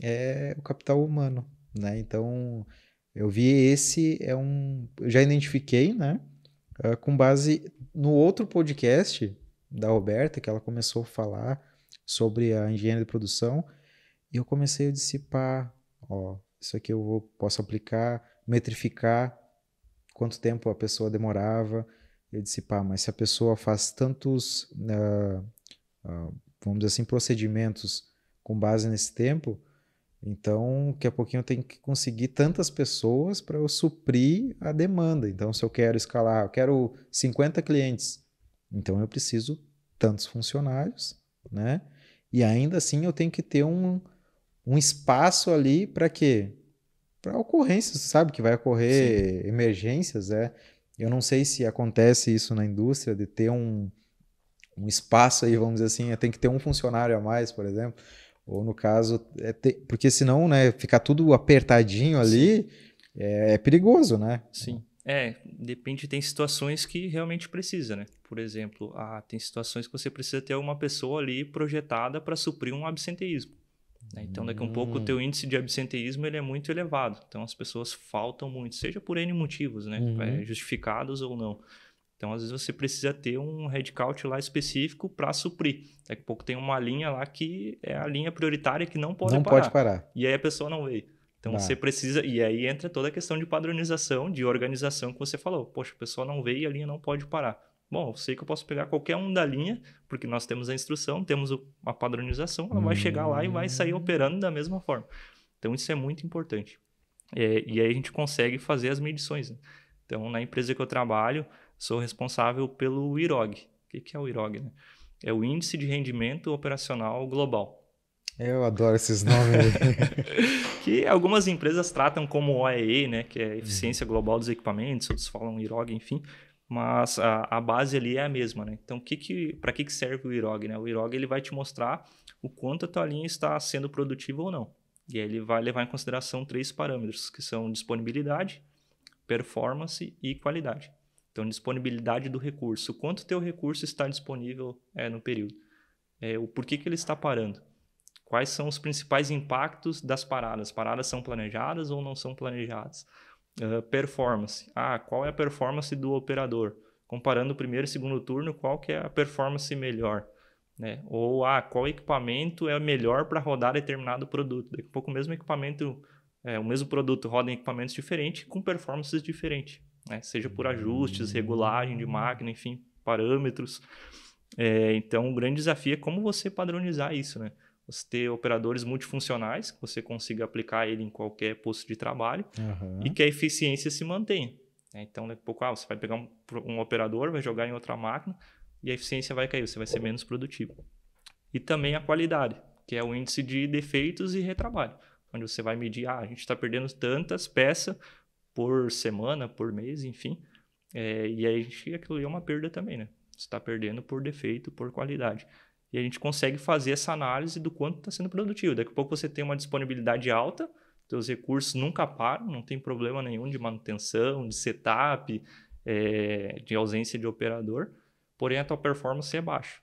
é o capital humano, né? Então, eu vi esse é um, eu já identifiquei, né? Uh, com base no outro podcast da Roberta, que ela começou a falar sobre a engenharia de produção, e eu comecei a dissipar, ó, isso aqui eu vou, posso aplicar, metrificar quanto tempo a pessoa demorava. Eu disse, pá, mas se a pessoa faz tantos, uh, uh, vamos dizer assim, procedimentos com base nesse tempo, então, daqui a pouquinho eu tenho que conseguir tantas pessoas para eu suprir a demanda. Então, se eu quero escalar, eu quero 50 clientes, então eu preciso tantos funcionários, né? E ainda assim eu tenho que ter um, um espaço ali para quê? Para ocorrências, sabe que vai ocorrer Sim. emergências, é. Eu não sei se acontece isso na indústria de ter um, um espaço aí, vamos dizer assim, é, tem que ter um funcionário a mais, por exemplo, ou no caso, é ter, porque senão, né, ficar tudo apertadinho ali é, é perigoso, né? Sim. É, depende, tem situações que realmente precisa, né? Por exemplo, ah, tem situações que você precisa ter uma pessoa ali projetada para suprir um absenteísmo. Né? Então, daqui a um pouco, o teu índice de absenteísmo ele é muito elevado. Então, as pessoas faltam muito, seja por N motivos, né? Uhum. É justificados ou não. Então, às vezes, você precisa ter um headcount lá específico para suprir. Daqui a pouco tem uma linha lá que é a linha prioritária que não pode não parar. Não pode parar. E aí a pessoa não veio. Então, tá. você precisa... E aí entra toda a questão de padronização, de organização que você falou. Poxa, a pessoa não veio e a linha não pode parar. Bom, eu sei que eu posso pegar qualquer um da linha, porque nós temos a instrução, temos a padronização, ela vai chegar lá e vai sair hum. operando da mesma forma. Então, isso é muito importante. É, e aí a gente consegue fazer as medições. Né? Então, na empresa que eu trabalho, sou responsável pelo IROG. O que, que é o IROG? Né? É o Índice de Rendimento Operacional Global. Eu adoro esses nomes. que algumas empresas tratam como OEE, né, que é uhum. Eficiência Global dos Equipamentos, outros falam IROG, enfim mas a, a, base ali é a mesma, né? Então, que que, para que, que serve o IROG, né? O IROG ele vai te mostrar o quanto a tua linha está sendo produtiva ou não. E aí ele vai levar em consideração três parâmetros, que são disponibilidade, performance e qualidade. Então, disponibilidade do recurso, quanto teu recurso está disponível é, no período, é, o porquê que ele está parando, quais são os principais impactos das paradas, paradas são planejadas ou não são planejadas, performance. Ah, qual é a performance do operador? Comparando o primeiro e segundo turno, qual que é a performance melhor? Né? Ou, ah, qual equipamento é melhor para rodar determinado produto? Daqui a pouco o mesmo equipamento, é, o mesmo produto roda em equipamentos diferentes com performances diferentes. Né? Seja por ajustes, regulagem de máquina, enfim, parâmetros. É, então, o grande desafio é como você padronizar isso, né? você ter operadores multifuncionais, que você consiga aplicar ele em qualquer posto de trabalho uhum. e que a eficiência se mantenha. Né? Então, daqui a pouco, ah, você vai pegar um, um, operador, vai jogar em outra máquina e a eficiência vai cair, você vai ser menos produtivo. E também a qualidade, que é o índice de defeitos e retrabalho, onde você vai medir, ah, a gente está perdendo tantas peças por semana, por mês, enfim. É, e aí, aquilo ali é uma perda também, né? Você está perdendo por defeito, por qualidade. E a gente consegue fazer essa análise do quanto está sendo produtivo. Daqui a pouco você tem uma disponibilidade alta, seus recursos nunca param, não tem problema nenhum de manutenção, de setup, é, de ausência de operador, porém a tua performance é baixa.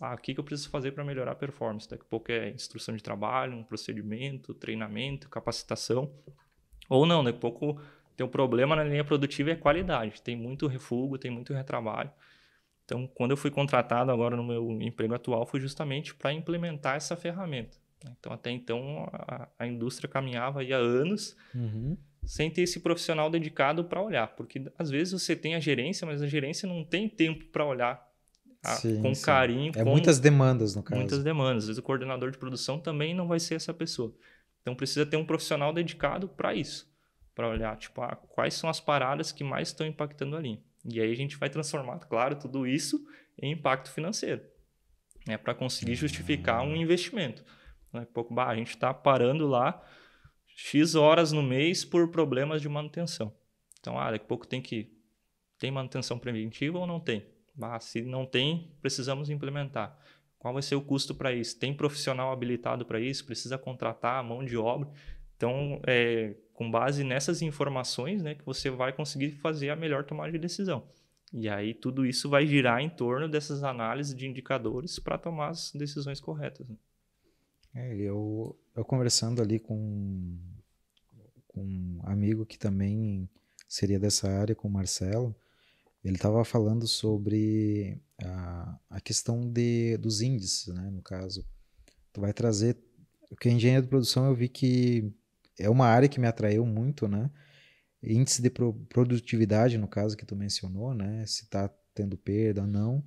Ah, o que, eu preciso fazer para melhorar a performance? Daqui a pouco é instrução de trabalho, um procedimento, treinamento, capacitação. Ou não, daqui a pouco tem um problema na linha produtiva é qualidade. Tem muito refugo, tem muito retrabalho. Então, quando eu fui contratado agora no meu emprego atual, foi justamente para implementar essa ferramenta. Né? Então, até então, a, a indústria caminhava há anos uhum. sem ter esse profissional dedicado para olhar. Porque, às vezes, você tem a gerência, mas a gerência não tem tempo para olhar a, sim, com sim. carinho. É com muitas demandas, no caso. Muitas demandas. Às vezes, o coordenador de produção também não vai ser essa pessoa. Então, precisa ter um profissional dedicado para isso. Para olhar, tipo, ah, quais são as paradas que mais estão impactando ali. E aí a gente vai transformar, claro, tudo isso em impacto financeiro, né? Para conseguir justificar um investimento. Né? Pouco, bah, a gente está parando lá X horas no mês por problemas de manutenção. Então, ah, daqui a pouco tem que. Tem manutenção preventiva ou não tem? Ah, se não tem, precisamos implementar. Qual vai ser o custo para isso? Tem profissional habilitado para isso? Precisa contratar a mão de obra? Então, é, com base nessas informações, né, que você vai conseguir fazer a melhor tomada de decisão. E aí tudo isso vai girar em torno dessas análises de indicadores para tomar as decisões corretas. Né? É, eu, eu conversando ali com, com um amigo que também seria dessa área, com o Marcelo, ele estava falando sobre a, a questão de, dos índices, né, no caso. Tu vai trazer... Porque engenheiro de produção eu vi que é uma área que me atraiu muito, né? Índice de pro produtividade, no caso que tu mencionou, né? Se está tendo perda ou não.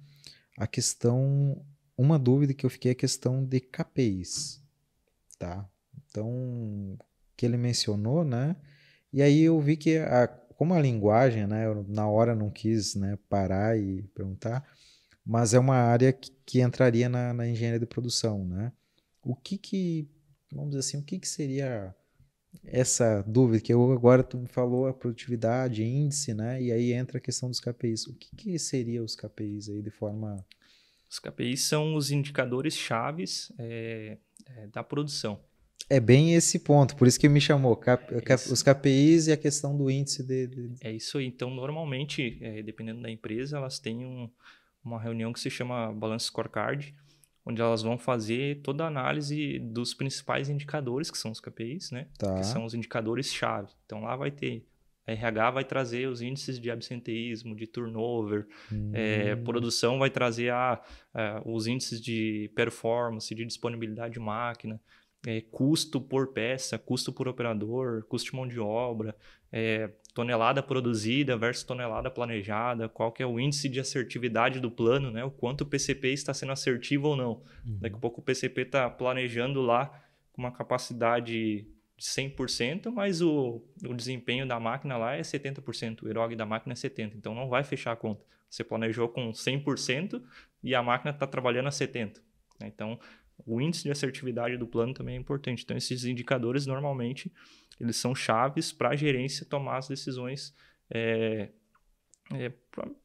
A questão, uma dúvida que eu fiquei é a questão de KPIs, tá? Então, que ele mencionou, né? E aí eu vi que a, como a linguagem, né? Eu, na hora não quis, né? Parar e perguntar, mas é uma área que, que entraria na, na engenharia de produção, né? O que que, vamos dizer assim, o que que seria essa dúvida que eu agora tu me falou a produtividade, índice, né? E aí entra a questão dos KPIs. O que, que seria os KPIs aí de forma os KPIs são os indicadores chaves é, é, da produção. É bem esse ponto, por isso que me chamou. Cap, é os KPIs e a questão do índice de, de... É isso aí. Então, normalmente, é, dependendo da empresa, elas têm um, uma reunião que se chama Balance Scorecard, onde elas vão fazer toda a análise dos principais indicadores, que são os KPIs, né? Tá. Que são os indicadores-chave. Então lá vai ter. A RH vai trazer os índices de absenteísmo, de turnover, hum. é, produção vai trazer a, a, os índices de performance, de disponibilidade de máquina, é, custo por peça, custo por operador, custo de mão de obra, é, tonelada produzida versus tonelada planejada, qual que é o índice de assertividade do plano, né? O quanto o PCP está sendo assertivo ou não. Uhum. Daqui a pouco o PCP está planejando lá com uma capacidade de 100%, mas o, o desempenho da máquina lá é 70%, o EROG da máquina é 70%, então não vai fechar a conta. Você planejou com 100% e a máquina está trabalhando a 70%. Né? Então, o índice de assertividade do plano também é importante. Então, esses indicadores normalmente eles são chaves para a gerência tomar as decisões é, é,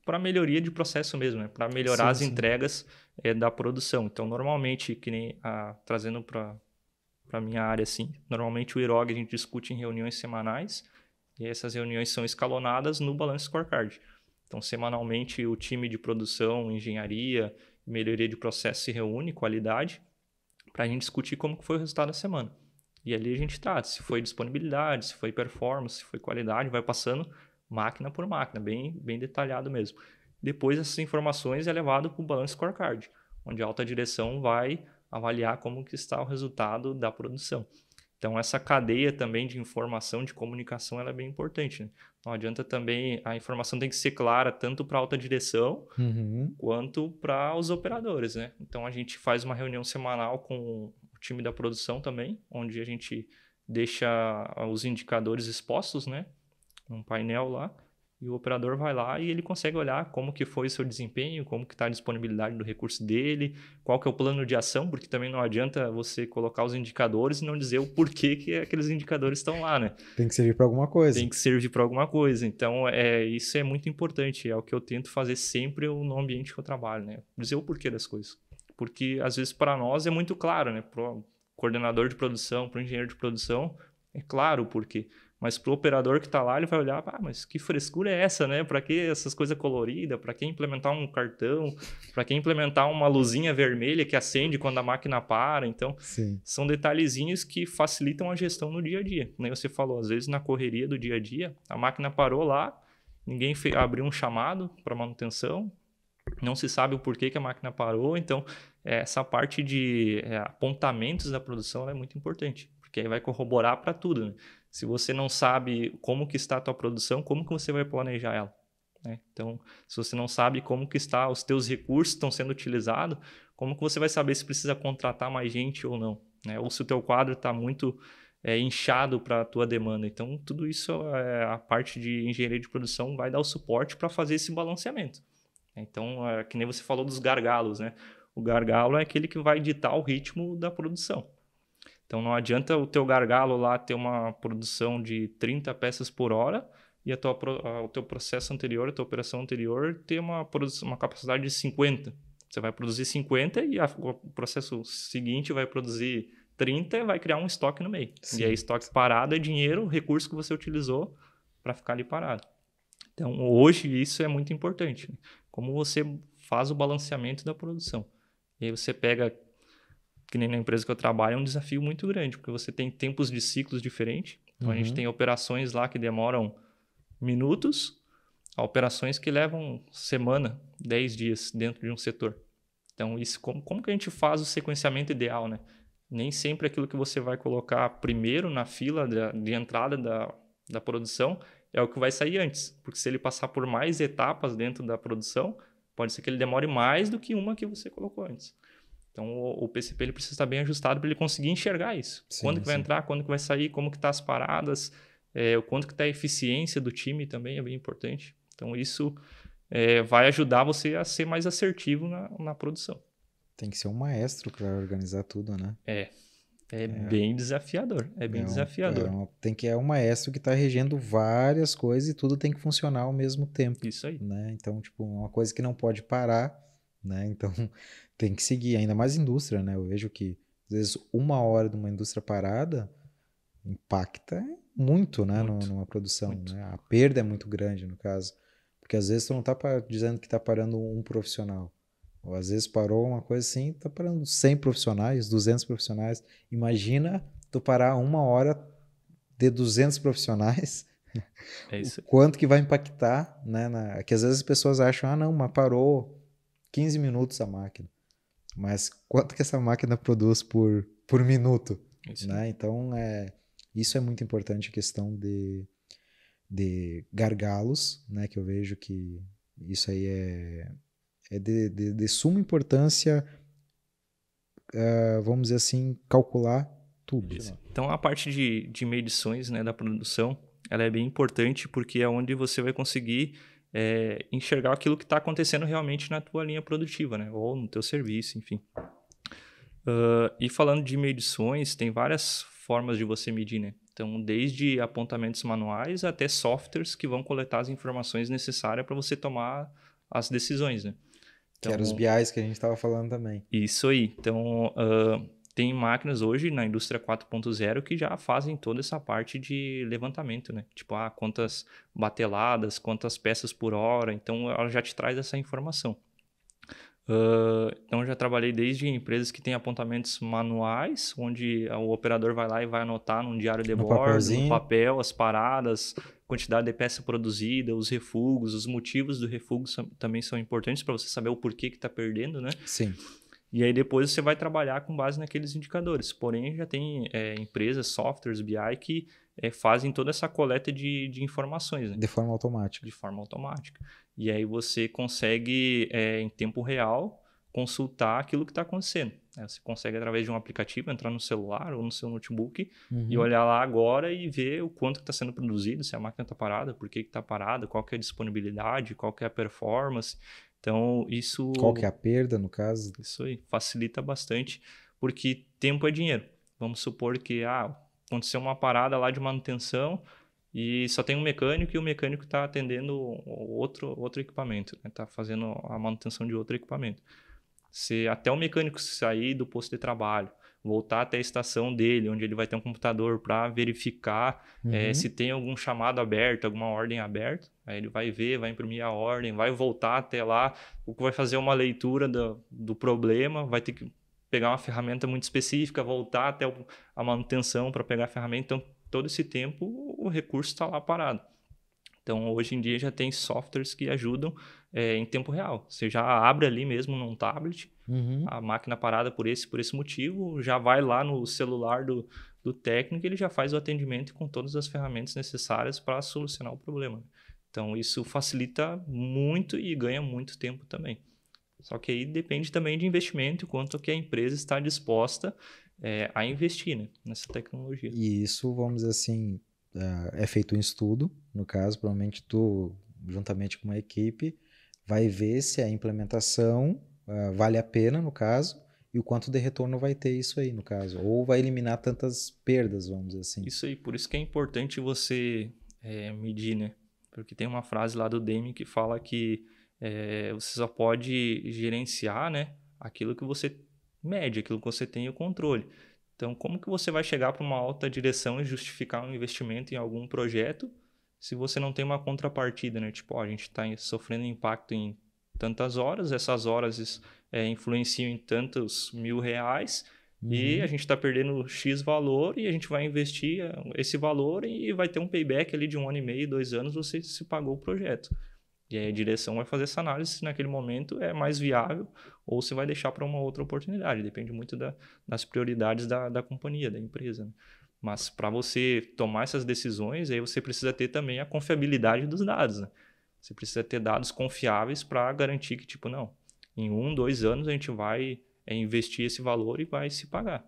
para melhoria de processo mesmo, né? para melhorar sim, as sim. entregas é, da produção. Então, normalmente, que nem a, ah, trazendo para a minha área, assim, normalmente o IROG a gente discute em reuniões semanais e essas reuniões são escalonadas no balanço Scorecard. Então, semanalmente, o time de produção, engenharia, melhoria de processo se reúne, qualidade, para a gente discutir como foi o resultado da semana. E ali a gente trata tá, se foi disponibilidade, se foi performance, se foi qualidade, vai passando máquina por máquina, bem, bem detalhado mesmo. Depois essas informações é levado para o Balance Scorecard, onde a alta direção vai avaliar como que está o resultado da produção. Então essa cadeia também de informação, de comunicação, ela é bem importante. Né? Não adianta também a informação tem que ser clara tanto para a alta direção uhum. quanto para os operadores, né? Então a gente faz uma reunião semanal com time da produção também, onde a gente deixa ah, os indicadores expostos, né? Num painel lá. E o operador vai lá e ele consegue olhar como que foi o seu desempenho, como que está a disponibilidade do recurso dele, qual que é o plano de ação, porque também não adianta você colocar os indicadores e não dizer o porquê que aqueles indicadores estão lá, né? Tem que servir para alguma coisa. Tem que servir para alguma coisa. Então, é, isso é muito importante. É o que eu tento fazer sempre no ambiente que eu trabalho, né? Dizer o porquê das coisas porque às vezes para nós é muito claro, né? Para o coordenador de produção, para o engenheiro de produção, é claro o porquê. Mas para o operador que está lá, ele vai olhar, ah, mas que frescura é essa, né? Para que essas coisas coloridas? Para que implementar um cartão? Para que implementar uma luzinha vermelha que acende quando a máquina para? Então, Sim. são detalhezinhos que facilitam a gestão no dia a dia. Nem você falou, às vezes na correria do dia a dia, a máquina parou lá, ninguém abriu um chamado para manutenção, não se sabe o porquê que a máquina parou, então é, essa parte de é, apontamentos da produção é muito importante, porque aí vai corroborar para tudo. Né? Se você não sabe como que está a tua produção, como que você vai planejar ela? Né? Então, se você não sabe como que está os teus recursos estão sendo utilizados, como que você vai saber se precisa contratar mais gente ou não? Né? Ou se o teu quadro está muito é, inchado para a tua demanda. Então, tudo isso, é, a parte de engenharia de produção vai dar o suporte para fazer esse balanceamento. Então, é, que nem você falou dos gargalos, né? O gargalo é aquele que vai ditar o ritmo da produção. Então, não adianta o teu gargalo lá ter uma produção de 30 peças por hora e a tua, o teu processo anterior, a tua operação anterior ter uma, uma capacidade de 50. Você vai produzir 50 e a, o processo seguinte vai produzir 30 e vai criar um estoque no meio. Sim. E aí, estoque parado é dinheiro, recurso que você utilizou para ficar ali parado. Então, hoje isso é muito importante. Né? como você faz o balanceamento da produção. E aí você pega, que nem na empresa que eu trabalho, é um desafio muito grande, porque você tem tempos de ciclos diferentes. Então uhum. a gente uhum. tem operações lá que demoram minutos, a operações que levam semana, 10 dias dentro de um setor. Então, isso, como, como que a gente faz o sequenciamento ideal, né? Nem sempre aquilo que você vai colocar primeiro na fila de, de entrada da, da produção é o que vai sair antes. Porque se ele passar por mais etapas dentro da produção, pode ser que ele demore mais do que uma que você colocou antes. Então o, o PCP ele precisa estar bem ajustado para ele conseguir enxergar isso. Sim, quando que sim. vai entrar, quando que vai sair, como que tá as paradas, é, o quanto que está a eficiência do time também é bem importante. Então isso é, vai ajudar você a ser mais assertivo na, na produção. Tem que ser um maestro para organizar tudo, né? É, é, é, bem desafiador. É bem é um, desafiador. É um, tem que é um maestro que está regendo várias coisas e tudo tem que funcionar ao mesmo tempo. Isso aí. Né? Então, tipo, é uma coisa que não pode parar, né? Então tem que seguir, ainda mais indústria, né? Eu vejo que às vezes uma hora de uma indústria parada impacta muito, né? Muito, numa produção. Né? A perda é muito grande, no caso. Porque às vezes tu não está dizendo que está parando um profissional. Ou às vezes parou uma coisa assim, tá parando 100 profissionais, 200 profissionais. Imagina tu parar uma hora de 200 profissionais. É isso. O quanto que vai impactar, né? Na... Que às vezes as pessoas acham, ah, não, mas parou 15 minutos a máquina. Mas quanto que essa máquina produz por, por minuto? É isso. Né? Então, é, isso é muito importante, a questão de, de gargalos, né? Que eu vejo que isso aí é, é de, de, de suma importância, uh, vamos dizer assim, calcular tudo. Assim. Então, a parte de, de medições né, da produção, ela é bem importante porque é onde você vai conseguir é, enxergar aquilo que está acontecendo realmente na tua linha produtiva, né? Ou no teu serviço, enfim. Uh, e falando de medições, tem várias formas de você medir, né? Então, desde apontamentos manuais até softwares que vão coletar as informações necessárias para você tomar as decisões, né? Então, que eram os então, BIs que a gente estava falando também. Isso aí. Então, uh, tem máquinas hoje na indústria 4.0 que já fazem toda essa parte de levantamento, né? Tipo, ah, quantas bateladas, quantas peças por hora. Então, ela já te traz essa informação. Uh, então, já trabalhei desde empresas que têm apontamentos manuais, onde o operador vai lá e vai anotar num diário de no bordo, no papel, as paradas, quantidade de peça produzida, os refugos, os motivos do refugo são, também são importantes para você saber o porquê que está perdendo, né? Sim. E aí depois você vai trabalhar com base naqueles indicadores. Porém, já tem é, empresas, softwares, BI que é, fazem toda essa coleta de, de informações. Né? De forma automática. De forma automática. E aí você consegue, é, em tempo real, consultar aquilo que está acontecendo. Né? Você consegue, através de um aplicativo, entrar no celular ou no seu notebook uhum. e olhar lá agora e ver o quanto está sendo produzido, se a máquina está parada, por que está parada, qual é a disponibilidade, qual é a performance. Então, isso... Qual que é a perda, no caso? Isso aí, facilita bastante, porque tempo é dinheiro. Vamos supor que ah, aconteceu uma parada lá de manutenção, e só tem um mecânico e o mecânico está atendendo outro, outro equipamento, está né? Tá fazendo a manutenção de outro equipamento. Se até o mecânico sair do posto de trabalho, voltar até a estação dele, onde ele vai ter um computador para verificar eh, uhum. é, se tem algum chamado aberto, alguma ordem aberta. Aí ele vai ver, vai imprimir a ordem, vai voltar até lá, o que vai fazer uma leitura do, do problema, vai ter que pegar uma ferramenta muito específica, voltar até a manutenção para pegar a ferramenta. Então, todo esse tempo, o recurso está lá parado. Então, hoje em dia já tem softwares que ajudam é, em tempo real. Você já abre ali mesmo num tablet, uhum. a máquina parada por esse, por esse motivo, já vai lá no celular do, do técnico, ele já faz o atendimento com todas as ferramentas necessárias para solucionar o problema. Então, isso facilita muito e ganha muito tempo também. Só que aí depende também de investimento, quanto que a empresa está disposta é, a investir né, nessa tecnologia. E isso, vamos dizer assim, é feito um estudo, no caso, provavelmente tu, juntamente com uma equipe, vai ver se a implementação uh, vale a pena, no caso, e o quanto de retorno vai ter isso aí, no caso. Ou vai eliminar tantas perdas, vamos dizer assim. Isso aí, por isso que é importante você é, medir, né? Porque tem uma frase lá do Demi que fala que é, você só pode gerenciar, né? Aquilo que você mede, aquilo que você tem o controle. Então, como que você vai chegar para uma alta direção e justificar um investimento em algum projeto se você não tem uma contrapartida, né? Tipo, ó, a gente está sofrendo impacto em tantas horas, essas horas é, influenciam em tantos mil reais uhum. e a gente está perdendo X valor e a gente vai investir é, esse valor e vai ter um payback ali de um ano e meio, dois anos, você se pagou o projeto. E aí a direção vai fazer essa análise se naquele momento é mais viável ou se vai deixar para uma outra oportunidade. Depende muito da, das prioridades da, da companhia, da empresa. Né? Mas para você tomar essas decisões, aí você precisa ter também a confiabilidade dos dados. Né? Você precisa ter dados confiáveis para garantir que, tipo, não, em um, dois anos a gente vai é, investir esse valor e vai se pagar.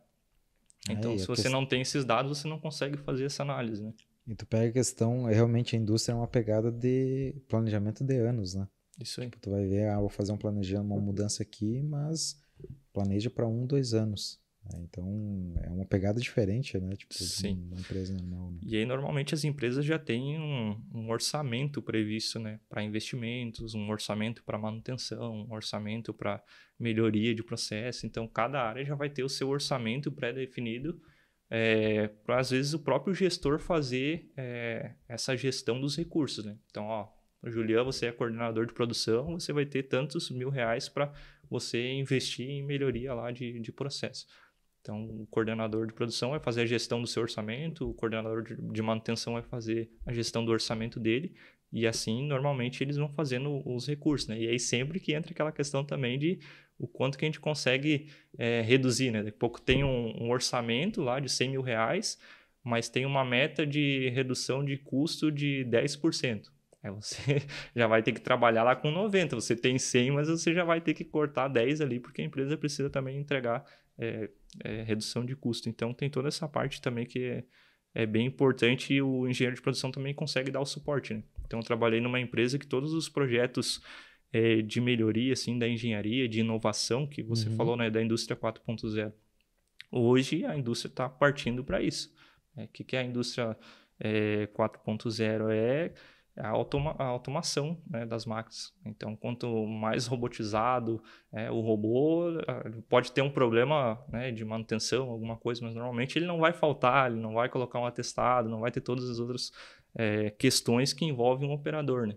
Então, Aí, se você questão... não tem esses dados, você não consegue fazer essa análise, né? E tu pega a questão, é realmente a indústria é uma pegada de planejamento de anos, né? Isso aí. Tipo, tu vai ver, ah, vou fazer um planejamento, uma mudança aqui, mas planeja para um, dois anos. Né? Então, é uma pegada diferente, né? Tipo, Sim. de uma empresa normal. Né? E aí, normalmente, as empresas já têm um, um orçamento previsto, né? Para investimentos, um orçamento para manutenção, um orçamento para melhoria de processo. Então, cada área já vai ter o seu orçamento pré-definido é, para às vezes o próprio gestor fazer é, essa gestão dos recursos, né? Então, ó, Julian, você é coordenador de produção, você vai ter tantos mil reais para você investir em melhoria lá de, de processo. Então, o coordenador de produção vai fazer a gestão do seu orçamento, o coordenador de manutenção vai fazer a gestão do orçamento dele, e assim, normalmente, eles vão fazendo os recursos, né? E aí, sempre que entra aquela questão também de o quanto que a gente consegue é, reduzir, né? Daqui a pouco tem um, um, orçamento lá de 100 mil reais, mas tem uma meta de redução de custo de 10%. Aí você já vai ter que trabalhar lá com 90%. Você tem 100, mas você já vai ter que cortar 10 ali, porque a empresa precisa também entregar é, é, redução de custo. Então, tem toda essa parte também que é, é, bem importante e o engenheiro de produção também consegue dar o suporte, né? Então, eu trabalhei numa empresa que todos os projetos é, de melhoria assim, da engenharia, de inovação, que você uhum. falou né, da indústria 4.0. Hoje a indústria está partindo para isso. O é, que, que é a indústria é, 4.0? É a, automa a automação né, das máquinas. Então, quanto mais robotizado é, o robô, pode ter um problema né, de manutenção, alguma coisa, mas normalmente ele não vai faltar, ele não vai colocar um atestado, não vai ter todas as outras é, questões que envolvem um operador. Né?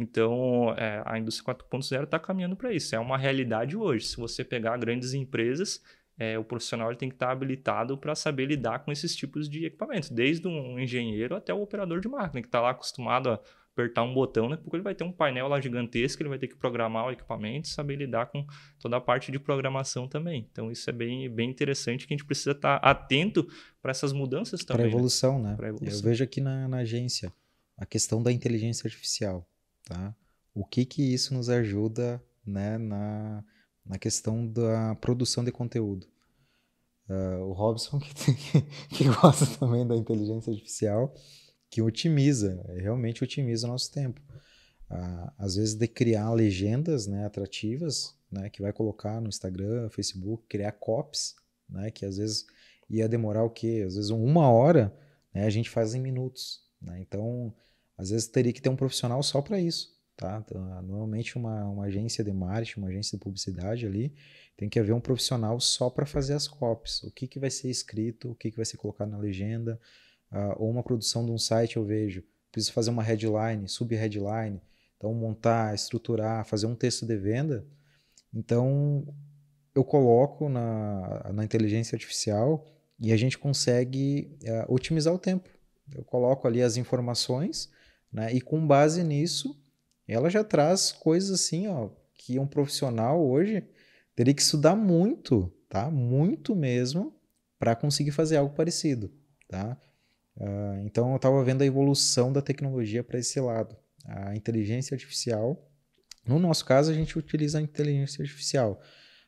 Então, é, a indústria 4.0 está caminhando para isso. É uma realidade hoje. Se você pegar grandes empresas, é, o profissional tem que estar tá habilitado para saber lidar com esses tipos de equipamentos, desde um engenheiro até o operador de máquina, que está lá acostumado a apertar um botão, né? Porque ele vai ter um painel lá gigantesco, ele vai ter que programar o equipamento, saber lidar com toda a parte de programação também. Então isso é bem, bem interessante que a gente precisa estar tá atento para essas mudanças também. Para né? evolução, né? né? Evolução. Eu vejo aqui na, na agência a questão da inteligência artificial. Tá? O que, que isso nos ajuda né, na, na questão da produção de conteúdo? Uh, o Robson, que, tem, que gosta também da inteligência artificial, que otimiza, realmente otimiza o nosso tempo. Uh, às vezes, de criar legendas né, atrativas, né, que vai colocar no Instagram, Facebook, criar copies, né, que às vezes ia demorar o quê? Às vezes uma hora, né, a gente faz em minutos. Né? Então, às vezes teria que ter um profissional só para isso, tá? Então, é normalmente uma, uma agência de marketing, uma agência de publicidade ali, tem que haver um profissional só para fazer as copies. O que, que vai ser escrito, o que, que vai ser colocado na legenda, uh, ou uma produção de um site eu vejo, preciso fazer uma headline, sub-headline, então montar, estruturar, fazer um texto de venda. Então eu coloco na, na inteligência artificial e a gente consegue uh, otimizar o tempo. Eu coloco ali as informações né? E com base nisso, ela já traz coisas assim, ó, que um profissional hoje teria que estudar muito, tá? Muito mesmo, para conseguir fazer algo parecido, tá? Uh, então eu estava vendo a evolução da tecnologia para esse lado. A inteligência artificial, no nosso caso, a gente utiliza a inteligência artificial.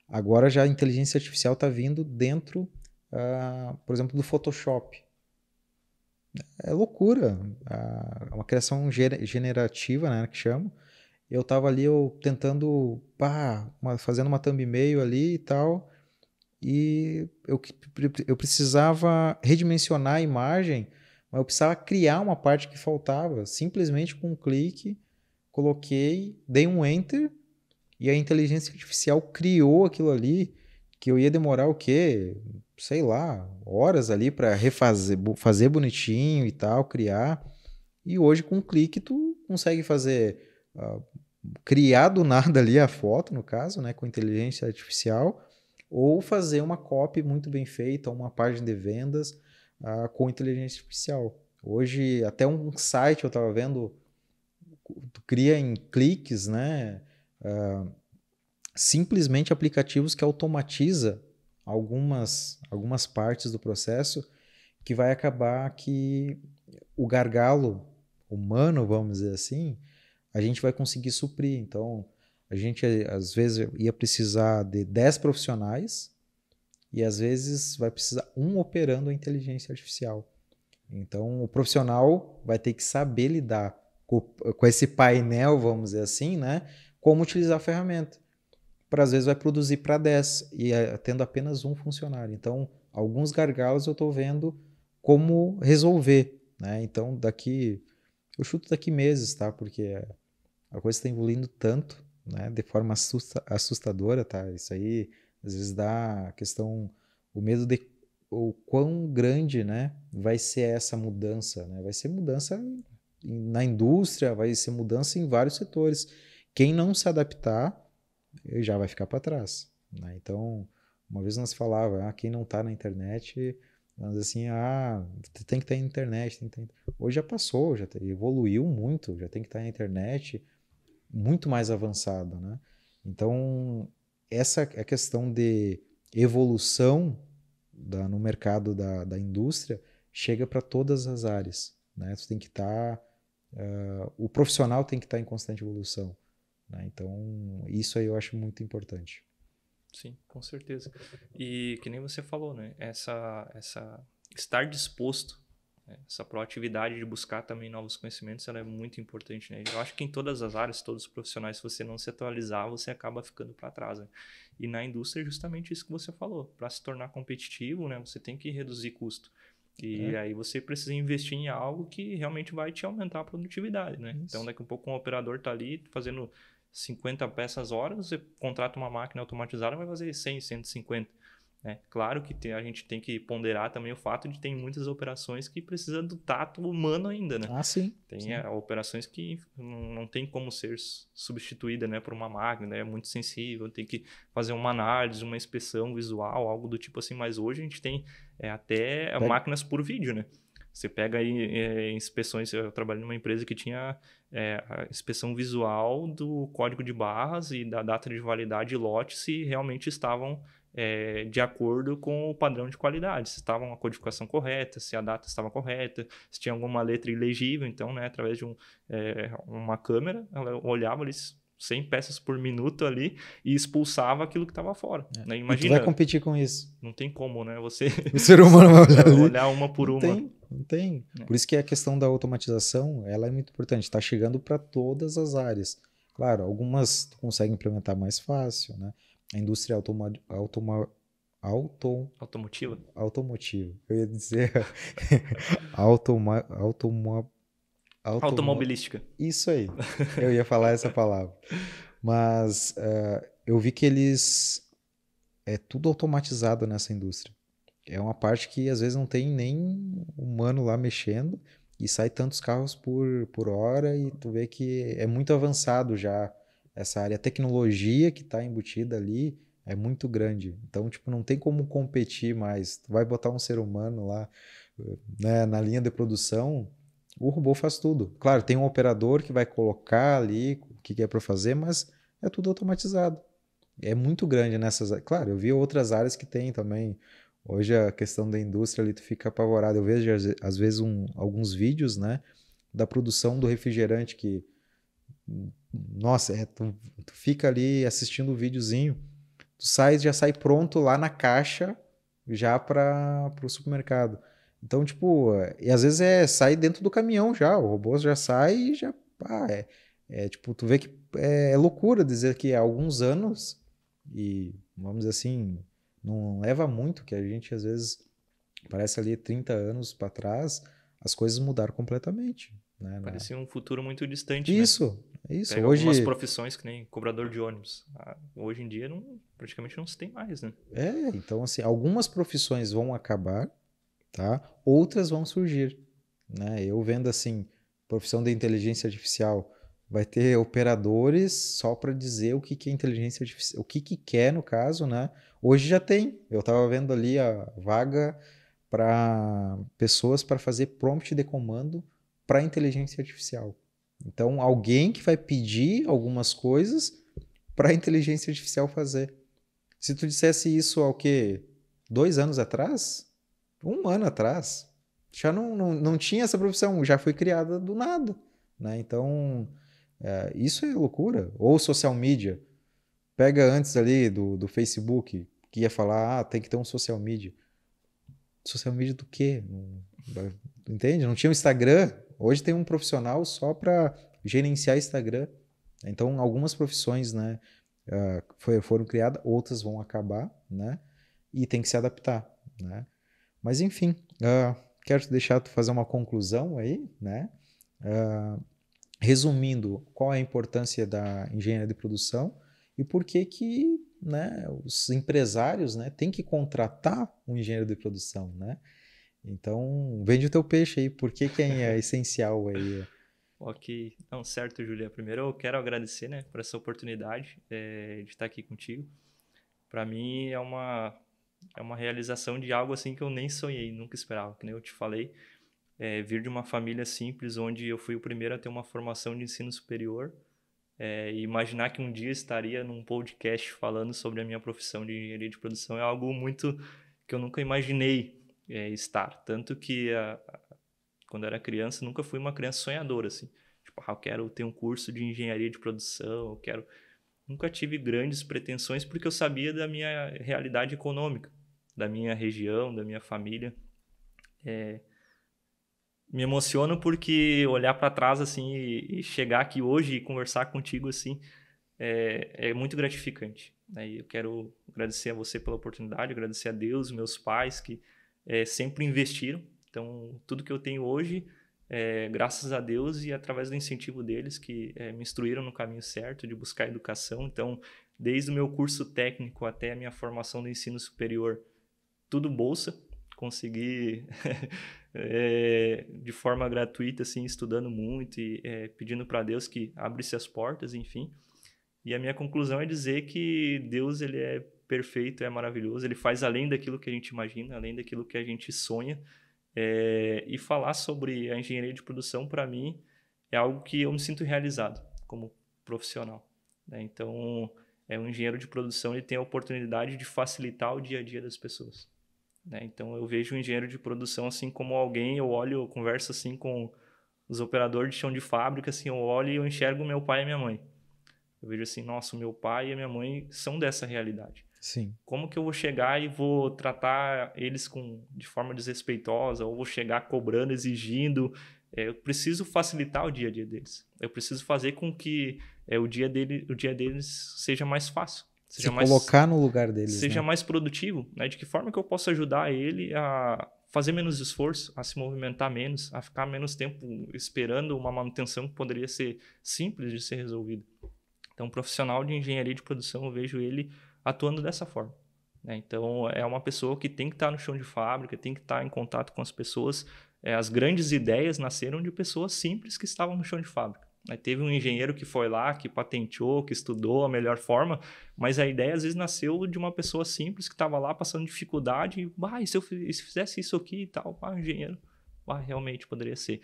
Agora já a inteligência artificial está vindo dentro, uh, por exemplo, do Photoshop é loucura. É uma criação generativa, né, que chama. Eu tava ali eu tentando, pá, uma, fazendo uma thumb meio ali e tal. E eu, eu precisava redimensionar a imagem, mas eu precisava criar uma parte que faltava. Simplesmente com um clique, coloquei, dei um enter e a inteligência artificial criou aquilo ali que eu ia demorar o quê? sei lá, horas ali para refazer, fazer bonitinho e tal, criar. E hoje com um clique tu consegue fazer uh, criar do nada ali a foto, no caso, né, com inteligência artificial, ou fazer uma copy muito bem feita, uma página de vendas uh, com inteligência artificial. Hoje até um site eu estava vendo tu cria em cliques, né? Uh, simplesmente aplicativos que automatiza algumas, algumas partes do processo que vai acabar que o gargalo humano, vamos dizer assim, a gente vai conseguir suprir. Então, a gente às vezes ia precisar de 10 profissionais e às vezes vai precisar um operando a inteligência artificial. Então, o profissional vai ter que saber lidar com, com esse painel, vamos dizer assim, né? Como utilizar a ferramenta para às vezes vai produzir para 10 e é, tendo apenas um funcionário. Então, alguns gargalos eu estou vendo como resolver, né? Então, daqui eu chuto daqui meses, tá? Porque é, a coisa está evoluindo tanto, né? De forma assusta, assustadora, tá? Isso aí às vezes dá a questão o medo de o quão grande, né, vai ser essa mudança, né? Vai ser mudança na indústria, vai ser mudança em vários setores. Quem não se adaptar, já vai ficar para trás. Né? Então, uma vez nós falava, ah, quem não está na internet, nós assim, ah, tem que estar tá na internet, tem que tá... Hoje já passou, já evoluiu muito, já tem que estar tá na internet muito mais avançada, né? Então, essa é a questão de evolução da, no mercado da, da indústria chega para todas as áreas, né? Tu tem que estar... Tá, uh, o profissional tem que estar tá em constante evolução. Né? Então, isso aí eu acho muito importante. Sim, com certeza. E que nem você falou, né? Essa, essa estar disposto, né? essa proatividade de buscar também novos conhecimentos, ela é muito importante, né? Eu acho que em todas as áreas, todos os profissionais, se você não se atualizar, você acaba ficando para trás. Né? E na indústria é justamente isso que você falou. Para se tornar competitivo, né? Você tem que reduzir custo. E é. aí você precisa investir em algo que realmente vai te aumentar a produtividade, né? Isso. Então daqui a pouco um operador está ali fazendo 50 peças horas, você contrata uma máquina automatizada, vai fazer 100, 150. É, claro que tem, a gente tem que ponderar também o fato de tem muitas operações que precisam do tato humano ainda, né? Ah, sim. Tem sim. É, operações que não, tem como ser substituída né, por uma máquina, é muito sensível, tem que fazer uma análise, uma inspeção visual, algo do tipo assim. Mas hoje a gente tem é, até máquinas por vídeo, né? Você pega aí é, inspeções, eu trabalhei numa empresa que tinha é, a inspeção visual do código de barras e da data de validade de lote se realmente estavam é, de acordo com o padrão de qualidade, se estava uma codificação correta, se a data estava correta, se tinha alguma letra ilegível. Então, né, através de um, é, uma câmera, ela olhava eles 100 peças por minuto ali e expulsava aquilo que estava fora. É. Né? Imagina. E vai competir com isso. Não tem como, né? Você. O ser humano vai olhar, olhar uma por não uma. Tem, não tem. É. Por isso que a questão da automatização ela é muito importante. Está chegando para todas as áreas. Claro, algumas tu consegue implementar mais fácil, né? A indústria automa, automa auto... Automotiva? Automotiva. Eu ia dizer automa, automa, Automo... Automobilística. Isso aí. Eu ia falar essa palavra. Mas uh, eu vi que eles. É tudo automatizado nessa indústria. É uma parte que às vezes não tem nem humano lá mexendo e sai tantos carros por, por hora e tu vê que é muito avançado já essa área. A tecnologia que está embutida ali é muito grande. Então, tipo, não tem como competir mais. Tu vai botar um ser humano lá eh, né, na linha de produção, o robô faz tudo. Claro, tem um operador que vai colocar ali o que é para fazer, mas é tudo automatizado. É muito grande nessas. Claro, eu vi outras áreas que tem também. Hoje a questão da indústria ali tu fica apavorado. Eu vejo às vezes um, alguns vídeos, né, da produção do refrigerante que nossa, é, tu, tu, fica ali assistindo o videozinho, tu sai já sai pronto lá na caixa já para o supermercado. Então, tipo, e às vezes é sair dentro do caminhão já, o robô já sai e já. Pá, é, é tipo, tu vê que é, é, loucura dizer que há alguns anos, e vamos dizer assim, não leva muito, que a gente às vezes parece ali 30 anos para trás, as coisas mudaram completamente. Né? né? Parecia um futuro muito distante. Isso, né? isso. É Pega hoje... Algumas profissões que nem cobrador de ônibus. Ah, hoje em dia não, praticamente não se tem mais, né? É, então assim, algumas profissões vão acabar tá? Outras vão surgir, né? Eu vendo assim, profissão de inteligência artificial, vai ter operadores só para dizer o que, que é inteligência artificial, o que, que quer no caso, né? Hoje já tem. Eu estava vendo ali a vaga para pessoas para fazer prompt de comando para inteligência artificial. Então, alguém que vai pedir algumas coisas para a inteligência artificial fazer. Se tu dissesse isso ao que dois anos atrás, um ano atrás. Já não, não, não tinha essa profissão, já foi criada do nada. Né? Então, é, isso é loucura. Ou social media. Pega antes ali do, do Facebook, que ia falar, ah, tem que ter um social media. Social media do quê? Entende? Não tinha o um Instagram. Hoje tem um profissional só para gerenciar Instagram. Então, algumas profissões né, ah, foram criadas, outras vão acabar, né? E tem que se adaptar, né? Mas enfim, uh, quero deixar tu fazer uma conclusão aí, né? Uh, resumindo, qual é a importância da engenharia de produção e por que que né, os empresários né, têm que contratar um engenheiro de produção, né? Então, vende o teu peixe aí, por que que é essencial aí? Ok, então certo, Julia. Primeiro eu quero agradecer né, por essa oportunidade é, de estar aqui contigo. Para mim é uma é uma realização de algo assim que eu nem sonhei, nunca esperava, que nem eu te falei. É, vir de uma família simples, onde eu fui o primeiro a ter uma formação de ensino superior, é, e imaginar que um dia estaria num podcast falando sobre a minha profissão de engenharia de produção é algo muito que eu nunca imaginei é, estar. Tanto que a, a, quando eu era criança, nunca fui uma criança sonhadora, assim. Tipo, ah, eu quero ter um curso de engenharia de produção, eu quero... Nunca tive grandes pretensões porque eu sabia da minha realidade econômica da minha região, da minha família. É, me emociono porque olhar para trás assim e, chegar aqui hoje e conversar contigo assim é, é muito gratificante. Né? E eu quero agradecer a você pela oportunidade, agradecer a Deus, meus pais que é, sempre investiram. Então tudo que eu tenho hoje é, graças a Deus e através do incentivo deles que é, me instruíram no caminho certo de buscar educação. Então, desde o meu curso técnico até a minha formação do ensino superior, tudo bolsa, consegui é, de forma gratuita, assim, estudando muito e é, pedindo para Deus que abrisse as portas, enfim. E a minha conclusão é dizer que Deus ele é perfeito, é maravilhoso, ele faz além daquilo que a gente imagina, além daquilo que a gente sonha. É, e falar sobre a engenharia de produção, para mim, é algo que eu me sinto realizado como profissional. Né? Então, é um engenheiro de produção ele tem a oportunidade de facilitar o dia a dia das pessoas. Né? Então eu vejo o engenheiro de produção assim como alguém, eu olho, eu converso assim com os operadores de chão de fábrica, assim, eu olho e eu enxergo meu pai e minha mãe. Eu vejo assim, nossa, meu pai e minha mãe são dessa realidade. Sim. Como que eu vou chegar e vou tratar eles com de forma desrespeitosa ou vou chegar cobrando, exigindo? É, eu preciso facilitar o dia a dia deles. Eu preciso fazer com que é, o dia dele, o dia deles seja mais fácil. Seja se mais, colocar no lugar dele. Seja né? mais produtivo, né? De que forma que eu posso ajudar ele a fazer menos esforço, a se movimentar menos, a ficar menos tempo esperando uma manutenção que poderia ser simples de ser resolvida. Então, um profissional de engenharia de produção, eu vejo ele atuando dessa forma. Né? Então, é uma pessoa que tem que estar no chão de fábrica, tem que estar em contato com as pessoas. É, as grandes ideias nasceram de pessoas simples que estavam no chão de fábrica. Aí teve um engenheiro que foi lá, que patenteou, que estudou a melhor forma, mas a ideia às vezes nasceu de uma pessoa simples que estava lá passando dificuldade, e, ah, e se eu fizesse isso aqui e tal, ah, engenheiro, ah, realmente poderia ser.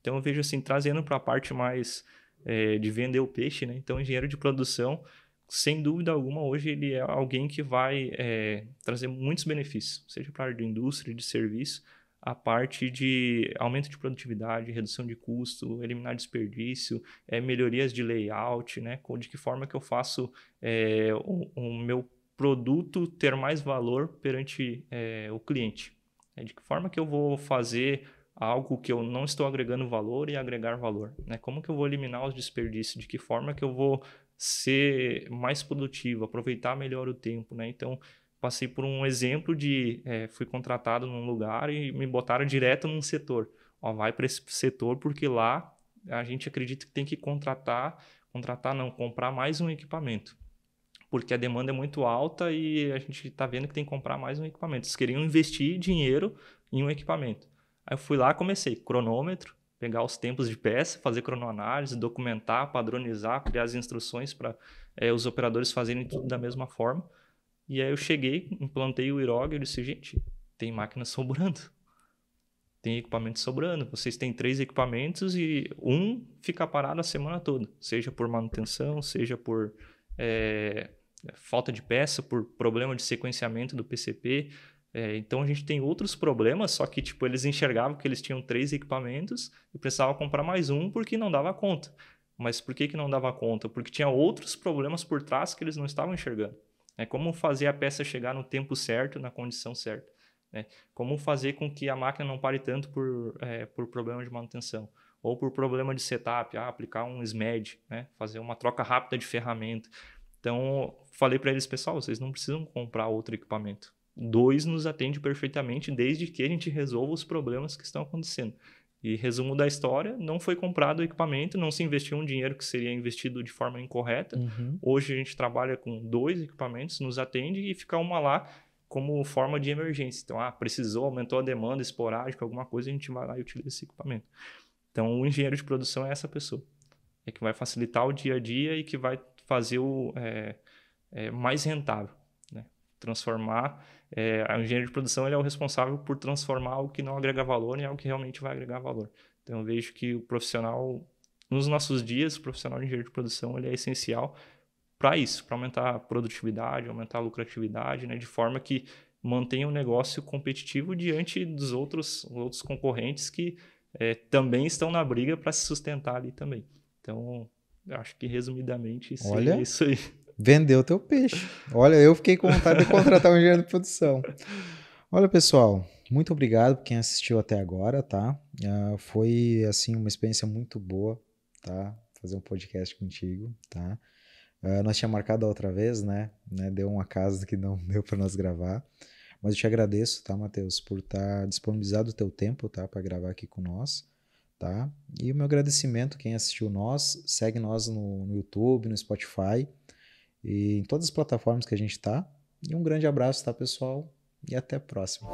Então eu vejo assim, trazendo para a parte mais é, de vender o peixe, né? Então, engenheiro de produção, sem dúvida alguma, hoje ele é alguém que vai é, trazer muitos benefícios, seja para a área de indústria, de serviço, a parte de aumento de produtividade, redução de custo, eliminar desperdício, é, melhorias de layout, né? De que forma que eu faço é, o, o, meu produto ter mais valor perante é, o cliente? É, de que forma que eu vou fazer algo que eu não estou agregando valor e agregar valor? Né? Como que eu vou eliminar os desperdícios? De que forma que eu vou ser mais produtivo, aproveitar melhor o tempo, né? Então, passei por um exemplo de é, fui contratado num lugar e me botaram direto num setor. Ó, vai para esse setor porque lá a gente acredita que tem que contratar, contratar não, comprar mais um equipamento. Porque a demanda é muito alta e a gente está vendo que tem que comprar mais um equipamento. Eles queriam investir dinheiro em um equipamento. Aí eu fui lá, comecei cronômetro, pegar os tempos de peça, fazer cronoanálise, documentar, padronizar, criar as instruções para é, os operadores fazerem tudo da mesma forma. E aí eu cheguei, implantei o IROG e disse, gente, tem máquina sobrando. Tem equipamento sobrando. Vocês têm três equipamentos e um fica parado a semana toda. Seja por manutenção, seja por é, falta de peça, por problema de sequenciamento do PCP. É, eh, então a gente tem outros problemas, só que tipo, eles enxergavam que eles tinham três equipamentos e precisavam comprar mais um porque não dava conta. Mas por que, que não dava conta? Porque tinha outros problemas por trás que eles não estavam enxergando. Né? Como fazer a peça chegar no tempo certo, na condição certa. Né? Como fazer com que a máquina não pare tanto por, é, por problema de manutenção ou por problema de setup, ah, aplicar um SMED, né? fazer uma troca rápida de ferramenta. Então, falei para eles, pessoal, vocês não precisam comprar outro equipamento. Dois nos atende perfeitamente desde que a gente resolva os problemas que estão acontecendo. E resumo da história, não foi comprado o equipamento, não se investiu um dinheiro que seria investido de forma incorreta. Uhum. Hoje a gente trabalha com dois equipamentos, nos atende e fica uma lá como forma de emergência. Então, ah, precisou, aumentou a demanda esporádica, alguma coisa, a gente vai lá e utiliza esse equipamento. Então, o engenheiro de produção é essa pessoa. É que vai facilitar o dia a dia e que vai fazer o é, é, mais rentável transformar. É, o engenheiro de produção ele é o responsável por transformar o que não agrega valor em algo que realmente vai agregar valor. Então eu vejo que o profissional, nos nossos dias, o profissional de engenheiro de produção ele é essencial para isso, para aumentar a produtividade, aumentar a lucratividade, né, de forma que mantenha o negócio competitivo diante dos outros, outros concorrentes que é, também estão na briga para se sustentar ali também. Então, acho que resumidamente seria é Olha, isso aí. Vendeu teu peixe. Olha, eu fiquei com vontade de contratar um engenheiro de produção. Olha, pessoal, muito obrigado por quem assistiu até agora, tá? Uh, foi, assim, uma experiência muito boa, tá? Fazer um podcast contigo, tá? Uh, nós tinha marcado a outra vez, né? né? Deu um acaso que não deu para nós gravar. Mas eu te agradeço, tá, Matheus, por estar tá disponibilizado o teu tempo, tá? Para gravar aqui com nós, tá? E o meu agradecimento, quem assistiu nós, segue nós no, no YouTube, no Spotify, e em todas as plataformas que a gente está. E um grande abraço, tá, pessoal? E até a próxima.